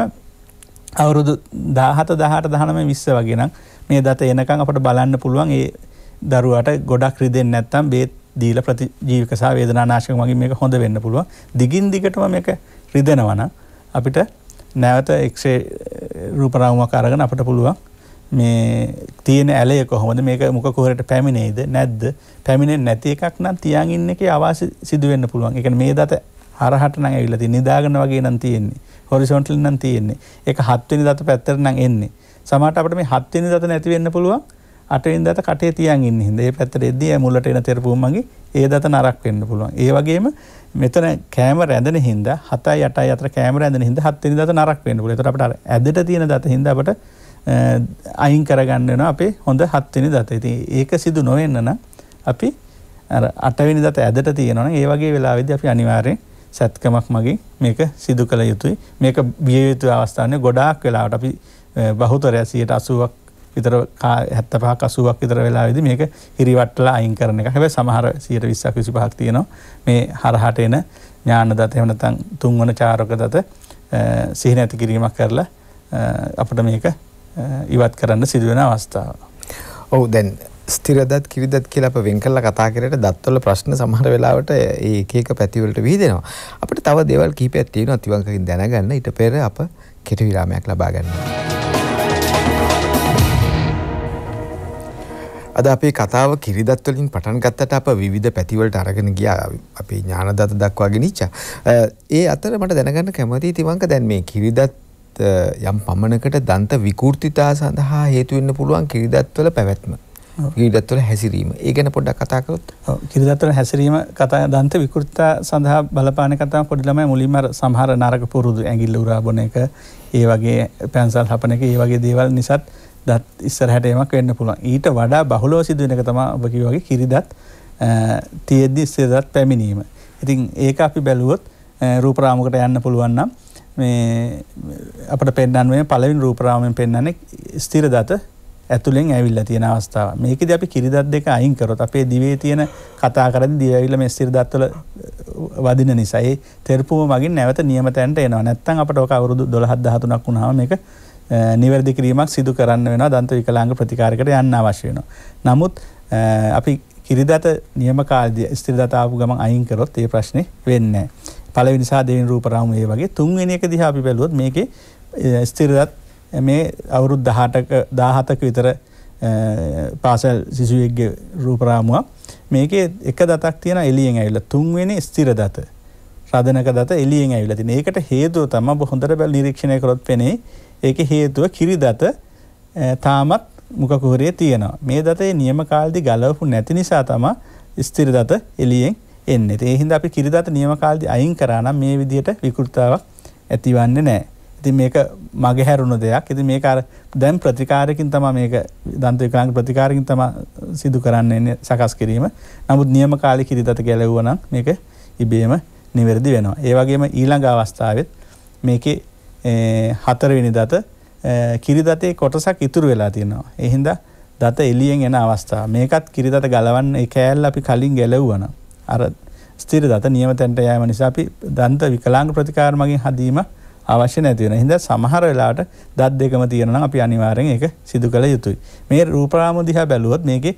අවුරුදු දාහත දහට දහනම විස්ස වගෙන මේ දත එනකං අපට බලන්න පුළුවන් ඒ දරුවට ගොඩක් රිදෙන් නැත්තම් බේත් දීල ප්‍රති ජීවිකසා වේදනාශක මගේ මේක හොඳ වෙන්න පුළුවන් දිගින් දිගටම මේක රිදෙනවන අපිට නැවත එක්ෂේ රූපරාවුමක් අරගෙන අපට පුළුවන් මේ තියෙන ඇලය කොහොමද මේක මොක කොහරට පැමිණේද නැද්ද පැමිණෙන් නැති එකක් නම් තියන් ඉන්න එක අවාස සිදුවෙන්න පුළුවන් එක මේ දත හරහට නං ඇවිලති නිදාගන වගේ නම් තියෙන්නේ හොරිසොන්ටල් නම් තියෙන්නේ එක හත්වනි දත පැත්තර නම් එන්නේ සමට අපට මේ හත්වනි දත නැතිවෙන්න පුළුවන් අටෙන් දත කටේ තියන් ඉන්න හිද ඒ පැත්තට එද්දී මුල්ලට එන තෙරපුූමගේ ඒ දත නරක් වෙන්න පුළුවන් ඒ වගේම මෙතන කෑම රැඳෙන හින්දා හතයි අටයි අතර කෑම රැඳෙන හින්දා හත්වෙනි දත නරක් වෙන්න පුළුවන් ඒතර අපට ඇදට තියෙන දත හින්දා අපට අයින් කරගන්නන අපේ හොඳ හත්වෙනි දත ඉති ඒක සිදු නොවෙන්නන අපි අටවිනි දත ඇදට තියෙනවන ඒ වගේ වෙලාවිද අපි අනිවාරයෙන් සැත්කමක් මගේ මේක සිදු කළ යුතුයි මේක බියයුතු අවස්ථානය ගොඩාක් වෙලාවට අපි බහුතරය සියට අසුවක් විතර හැත්ත පහ කසුවක් විතර වෙලාවිදි මේක හිරිවට්ටලා අයින් කරන එක හැබ සමහර සියට විස්සක් විසි පහක් තියෙනවා මේ හරහට එන ඥාන දත එමනතන් තුන්වන චාරක දත සිහින ඇති කිරීමක් කරලා අපට මේක ඉවත් කරන්න සිදුවෙන අවස්ථාව. ඔහු දැන් ස්තිරදත් කිරිදත් කියලා අප වෙන් කළා කතා කරේට දත්වල ප්‍රශ්න සමහර වෙලාවට ඒ එක එක පැතිවලට විහිදෙනවා. අපිට තව දේවල් කීපයක් තියෙනවා තිවංකකින් දැනගන්න. ඊට පෙර අප කෙටි විරාමයක් ලබා ගන්නවා. අද අපේ කතාව කිරිදත්වලින් පටන් ගත්තට අප විධ පැතිවලට අරගෙන ගියා අපේ ඥානදත දක්වාගෙනනිච්චා. ඒ අතර මට දැනගන්න කැමති තිවංක දැන් මේ කිරිදත් යම් පමණකට දන්ත විකෘතිතා සඳහා හේතු වෙන්න පුළුවන් කිරිදත්වල පැවැත්ම. කිරිදත්වල හැසිරීම. ඒ ගැන පොඩ්ඩක් කතා කරොත්. ඔව් කිරිදත්වල හැසිරීම කතා දන්ත විකෘතිතා සඳහා බලපාන කතා පොඩි ළමයි මුලින්ම සමහර නරක පුරුදු ඇඟිල්ල උරා බොන එක, ඒ වගේ පැන්සල් හපන එක, ඒ වගේ දේවල් නිසාත් දත් ඉස්සරහට යමක් වෙන්න පුළුවන්. ඊට වඩා බහුලව සිදුවෙන එක තමයි ඔබ කිව්වා වගේ කිරිදත් තියෙද්දි ඉස්සරහට පැමිණීම. ඉතින් ඒක අපි බැලුවොත් රූපරාමකට යන්න පුළුවන් නම් මේ අපට පෙන්න්නන්නේ පලවින් රූපරාමෙන් පෙන්න්නන්නේ ස්තිර දත ඇතුළෙන් ඇවිල්ල තියෙන අවස්ථාව මේකද අපි කිරිදත් දෙක අයින්කරොත් අපේ දිවේ තියෙන කතා කරද දිවවිල්ල මේ ස්තිර දත්වල වදින නිසයි තෙරපුම මගින් නැවත නියමතැන්ට එනවා නැත්තන් අපට ඕක අවුරුදු දොළහත් දහතුනක් වුණාව මේක නිවැරදි කිරීමක් සිදු කරන්න වෙන දන්ත විකලාංග ප්‍රතිකාරකට යන්න අවශ්‍ය වෙනවා නමුත් අපි කිරිදත නියම කාල්දිය ස්තිරදතාපු ගම අයින්කරොත් ඒ ප්‍රශ්නය වෙන්නේ. පලවිනිසා දෙවන් රූපරාම ඒ වගේ තුන්වෙන එක දිහා අපි බැලුවොත් මේක ස්තිරදත් මේ අවුරුත් දහටක දාහතක විතර පාසල් සිසුවෙක්ගේ රූපරාමුවක් මේක එක දතක් තියෙන එලියෙන් ඇවිල්ල තුන්වෙන ස්තිර දත රදනක දත එලියෙන් ඇවිලති ඒකට හේතුව තම බොහොඳට බැල් නිරීක්ෂණය කරොත් පෙනේ ඒක හේතුව කිරි දත තාමත් මුකකුහරේ තියෙනවා මේ දතේ නියම කාල්දි ගලවපු නැති නිසා තම ස්තිර දත එලියෙන් එන්න ඒ හින්ද අපි කිරිදත නියමකාල්දි අයින් කරනම් මේ විදියට විකෘතාවක් ඇතිවන්නේ නෑ. ඉති මේක මගේ හැරුණු දෙයක් ඇති මේ කාර දැම් ප්‍රතිකාරකින් තම මේක දන්ත විකාංග ප්‍රතිකාරකින් තම සිදු කරන්න සකස් කිරීම නමුත් නියම කාලි කිරිතත ගැලවුවන මේක ඉබේම නිවැරදි වෙනවා. ඒවගේම ඊළඟ අවස්ථාවත් මේක හතරවෙනි දත කිරිදතේ කොටසක් ඉතුරු වෙලා තියෙනවා. එහින්ද දත එලියෙන් එන අවස්ථා මේකත් කිරිදත ගලවන්න කෑල් අපි කලින් ගැලව්වනම්. අර ස්ථිර දත නියම තැන්ට යෑම නිසා අපි දන්ත විකලාංග ප්‍රතිකාර මගින් හදීම අවශ්‍ය නැති වෙන. හින්දා සමහර වෙලාවට දත් දෙකම තියෙන නම් අපි අනිවාර්යෙන් ඒක සිදු කළ යුතුයි. මේ රූපරාමු දිහා බැලුවොත් මේකේ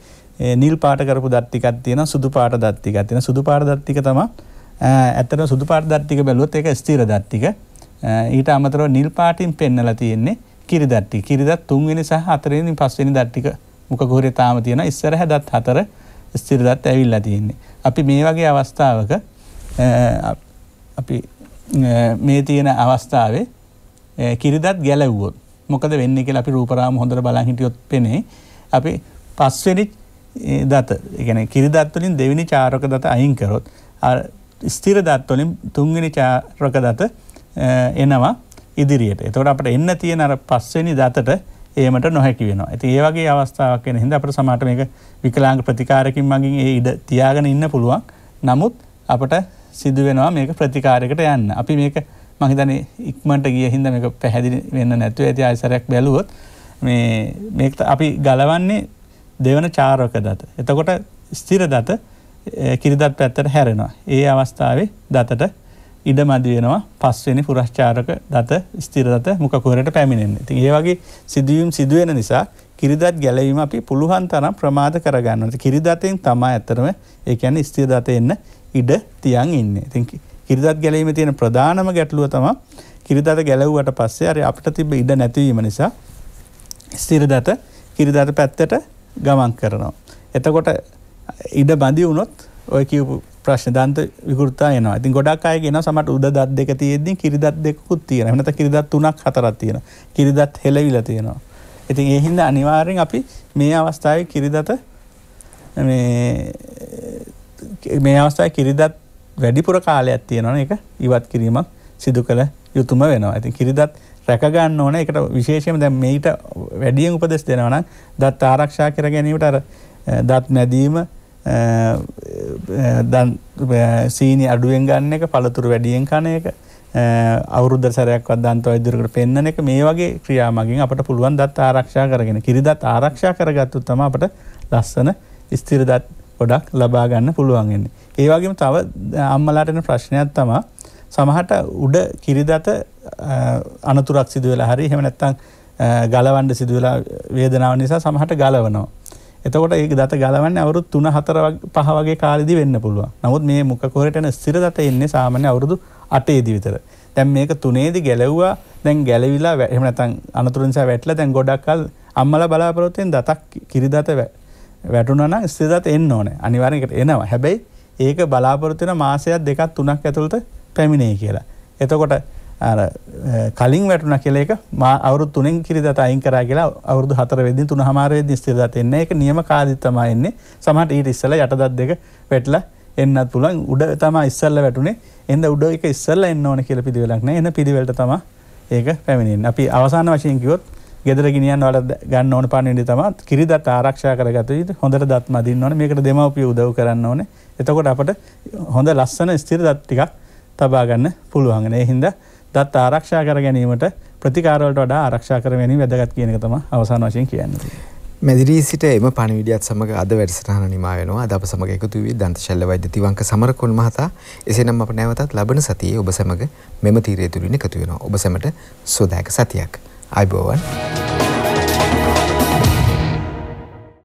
නිල් පාට කරපු දත් ටිකක් තියෙනවා, සුදු පාට දත් ටිකක් තියෙනවා. සුදු පාට දත් ටික තමයි ඇත්තටම සුදු පාට දත් ටික බැලුවොත් ඒක ස්ථිර දත් ටික. ඊට අමතරව නිල් පාටින් පෙන්නලා තියෙන්නේ කිරි දත් ටික. කිරි දත් 3 වෙනි සහ 4 වෙනි 5 වෙනි දත් ටික මුඛ ගෝරේ තාම තියෙනවා. ඉස්සරහ දත් 4 ස්තිරදත් ඇවිල්ලා තියෙන්නේ. අපි මේ වගේ අවස්ථාවක අපි මේ තියෙන අවස්ථාවේ කිරිදත් ගැලව්වොත් මොකද වෙන්න කියලා අපි රූපරාම හොඳට බලන් හිටියොත් පෙනේ අපි පස්වෙනි දත එකන කිරිදත්වලින් දෙවිනි චාරක දත අයින් කරොත් ස්තිර දත්වලින් තුන්ගනි චාරක දත එනවා ඉදිරියට එතවට අපට එන්න තියෙන අර පස්වෙනි දතට ඒමට නොහැකි වෙන ඇති ඒවගේ අවස්ථාවක් වෙන හිද අපට සමට මේක විකලාංග ප්‍රතිකාරකින් මගින් ඒ ඉඩ තියාගෙන ඉන්න පුළුවන් නමුත් අපට සිදුවෙනවා මේක ප්‍රතිකාරකට යන්න අපි මේක මහිතන ඉක්මට ගිය හිද මේක පැහැදිලි වෙන්න නැතුව ඇති අයිසරයක් බැලුවොත් මේ මේ අපි ගලවන්නේ දෙවන චාරක දත එතකොට ස්තිර දත කිරිදත් පැත්තට හැරෙනවා ඒ අවස්ථාවේ දතට ඉඩ මදි වෙනවා පස්වෙනි පුරශ්චාරක දත ස්තිරදත මොකකුවරට පැමිණෙන්නේ ති ඒ වගේ සිදුවීම් සිදුවෙන නිසා කිරිදත් ගැලවීම අපි පුළුවන් තරම් ප්‍රමාධ කරගන්නට කිරිදතයෙන් තමා ඇතරම ඒකැන ස්තිරදත එන්න ඉඩ තියන් ඉන්න තිකි කිරිදත් ගැලීම තියෙන ප්‍රධානම ගැටලුව තම කිරිදත ගැලව්වට පස්සේ අරි අපට තිබ ඉඩ නැතිවීම නිසා ස්තිරදත කිරිදත පැත්තට ගමන් කරනවා. එතකොට ඉඩ බඳි වුණොත් ඔය කිවපු ප්‍රශ්න දන්ත විකෘතා යනවා ඉතින් ගොඩක් අය ගෙන සමට උද දත් දෙක තියෙද්දි කිරිදත් දෙකුත් තියෙන නත කිරිදත් තුනක් හතරත් තියෙන කිරිදත් හෙලවිල තියෙනවා ඉතින් එහින්ද අනිවාරෙන් අපි මේ අවස්ථාව කිරිදත මේ අවස්ථාව කිරිදත් වැඩිපුර කාලයක් තියෙනවන එක ඉවත් කිරීමක් සිදු කළ යුතුම වෙනවා ඇති කිරිදත් රැකගන්න ඕන එකට විශේෂම දැ මේට වැඩියෙන් උපදෙස් දෙනවන දත් ආරක්ෂා කර ගැනීමට අර දත් නැදීම සීනි අඩුවෙන් ගන්න එක පළතුරු වැඩියෙන් කන එක අවුරුද්ධ සැරයක් දන්ත ඉදිරකට පෙන්න්න එක මේ වගේ ක්‍රියාමගින් අපට පුළුවන් දත් ආරක්ෂා කරගෙන කිරිදත් ආරක්ෂා කරගත්තු තම අපට ලස්සන ස්තිරදත් ගොඩක් ලබා ගන්න පුළුවන්ගන්නේ. ඒවගේම තව අම්මලාටන ප්‍රශ්නයක් තමා සමහට උඩ කිරිදත අනතුරක් සිදුවලා හරි හෙමනැත්තං ගලවන්ඩ සිදුවලා වේදනාව නිසා සමහට ගලවනවා. එතකොට ඒ දත ගලවන්න අවුරුත් තුන හතර පහ වගේ කාලදි වෙන්න පුළුව නමුත් මේ මොකකොරටන ස්සිරදත එන්නේ සාමන්‍ය අවුරුදු අටේදි විතර තැන් මේක තුනේදි ගැලව්වා දැන් ගැලවිලා වැහම තන් අනතුරන්සා වැටල තැන් ගොඩක්කල් අම්මල බලාපොරොත්තයෙන් දතක් කිරිදත වැටුනන ස්සිදත එන්න ඕන අනිවාරකට එනවා හැබැයි ඒක බලාපොරොත්තින මාසයක් දෙකත් තුනක් ඇතුළට පැමිණේ කියලා එතකොට කලින් වැටුන කෙලෙක මා අවුරුත් තුනෙන් කිරිදත අයින් කරා කියලා අවුරුදු හතර වෙදින් තුන හමාරයේදී ස්ථිරදත එන්නේ ඒක නියම කාදිත් තමයි එන්නේ සමහරට ඊට ඉස්සෙල්ලා යටදත් දෙක වැටලා එන්නත් පුළුවන් උඩ තමයි ඉස්සෙල්ලා වැටුනේ එඳ උඩ එක ඉස්සෙල්ලා එන්න ඕන කියලා පිළිවෙලක් නැහැ එන පිළිවෙලට තමයි ඒක පැමිණෙන්නේ අපි අවසාන වශයෙන් කිව්වොත් ගෙදර ගෙනියන්න වල ගන්න ඕන පණිවිඩය තමයි කිරිදත් ආරක්ෂා කරගත යුතු හොඳට දත් මදින්න ඕනේ මේකට දෙමව්පිය උදව් කරන්න ඕනේ එතකොට අපට හොඳ ලස්සන ස්ථිර දත් ටිකක් තබා ගන්න පුළුවන් නේ හින්දා දත් ආරක්ෂා කර ගැනීමට ප්‍රතිකාරවලට වඩා ආරක්ෂා කරවැනි වැදගත් කියනකතම අවසාන වශයෙන් කියන්නේ. මැදිරී සිට එම පණවිඩියත් සමඟ අද වැඩසටහන නිමායනවා අද අප සමඟ එකතු වී දන්ත ශල්ල වෛද්‍ය තිවංක සමරකුල් මහතා එසේනම් අප නැවතත් ලබන සතියේ ඔබ සමඟ මෙම තීරය තුලින් එකතු වෙනවා ඔබ සැමට සෝදායක සතියක් අයිබෝවන්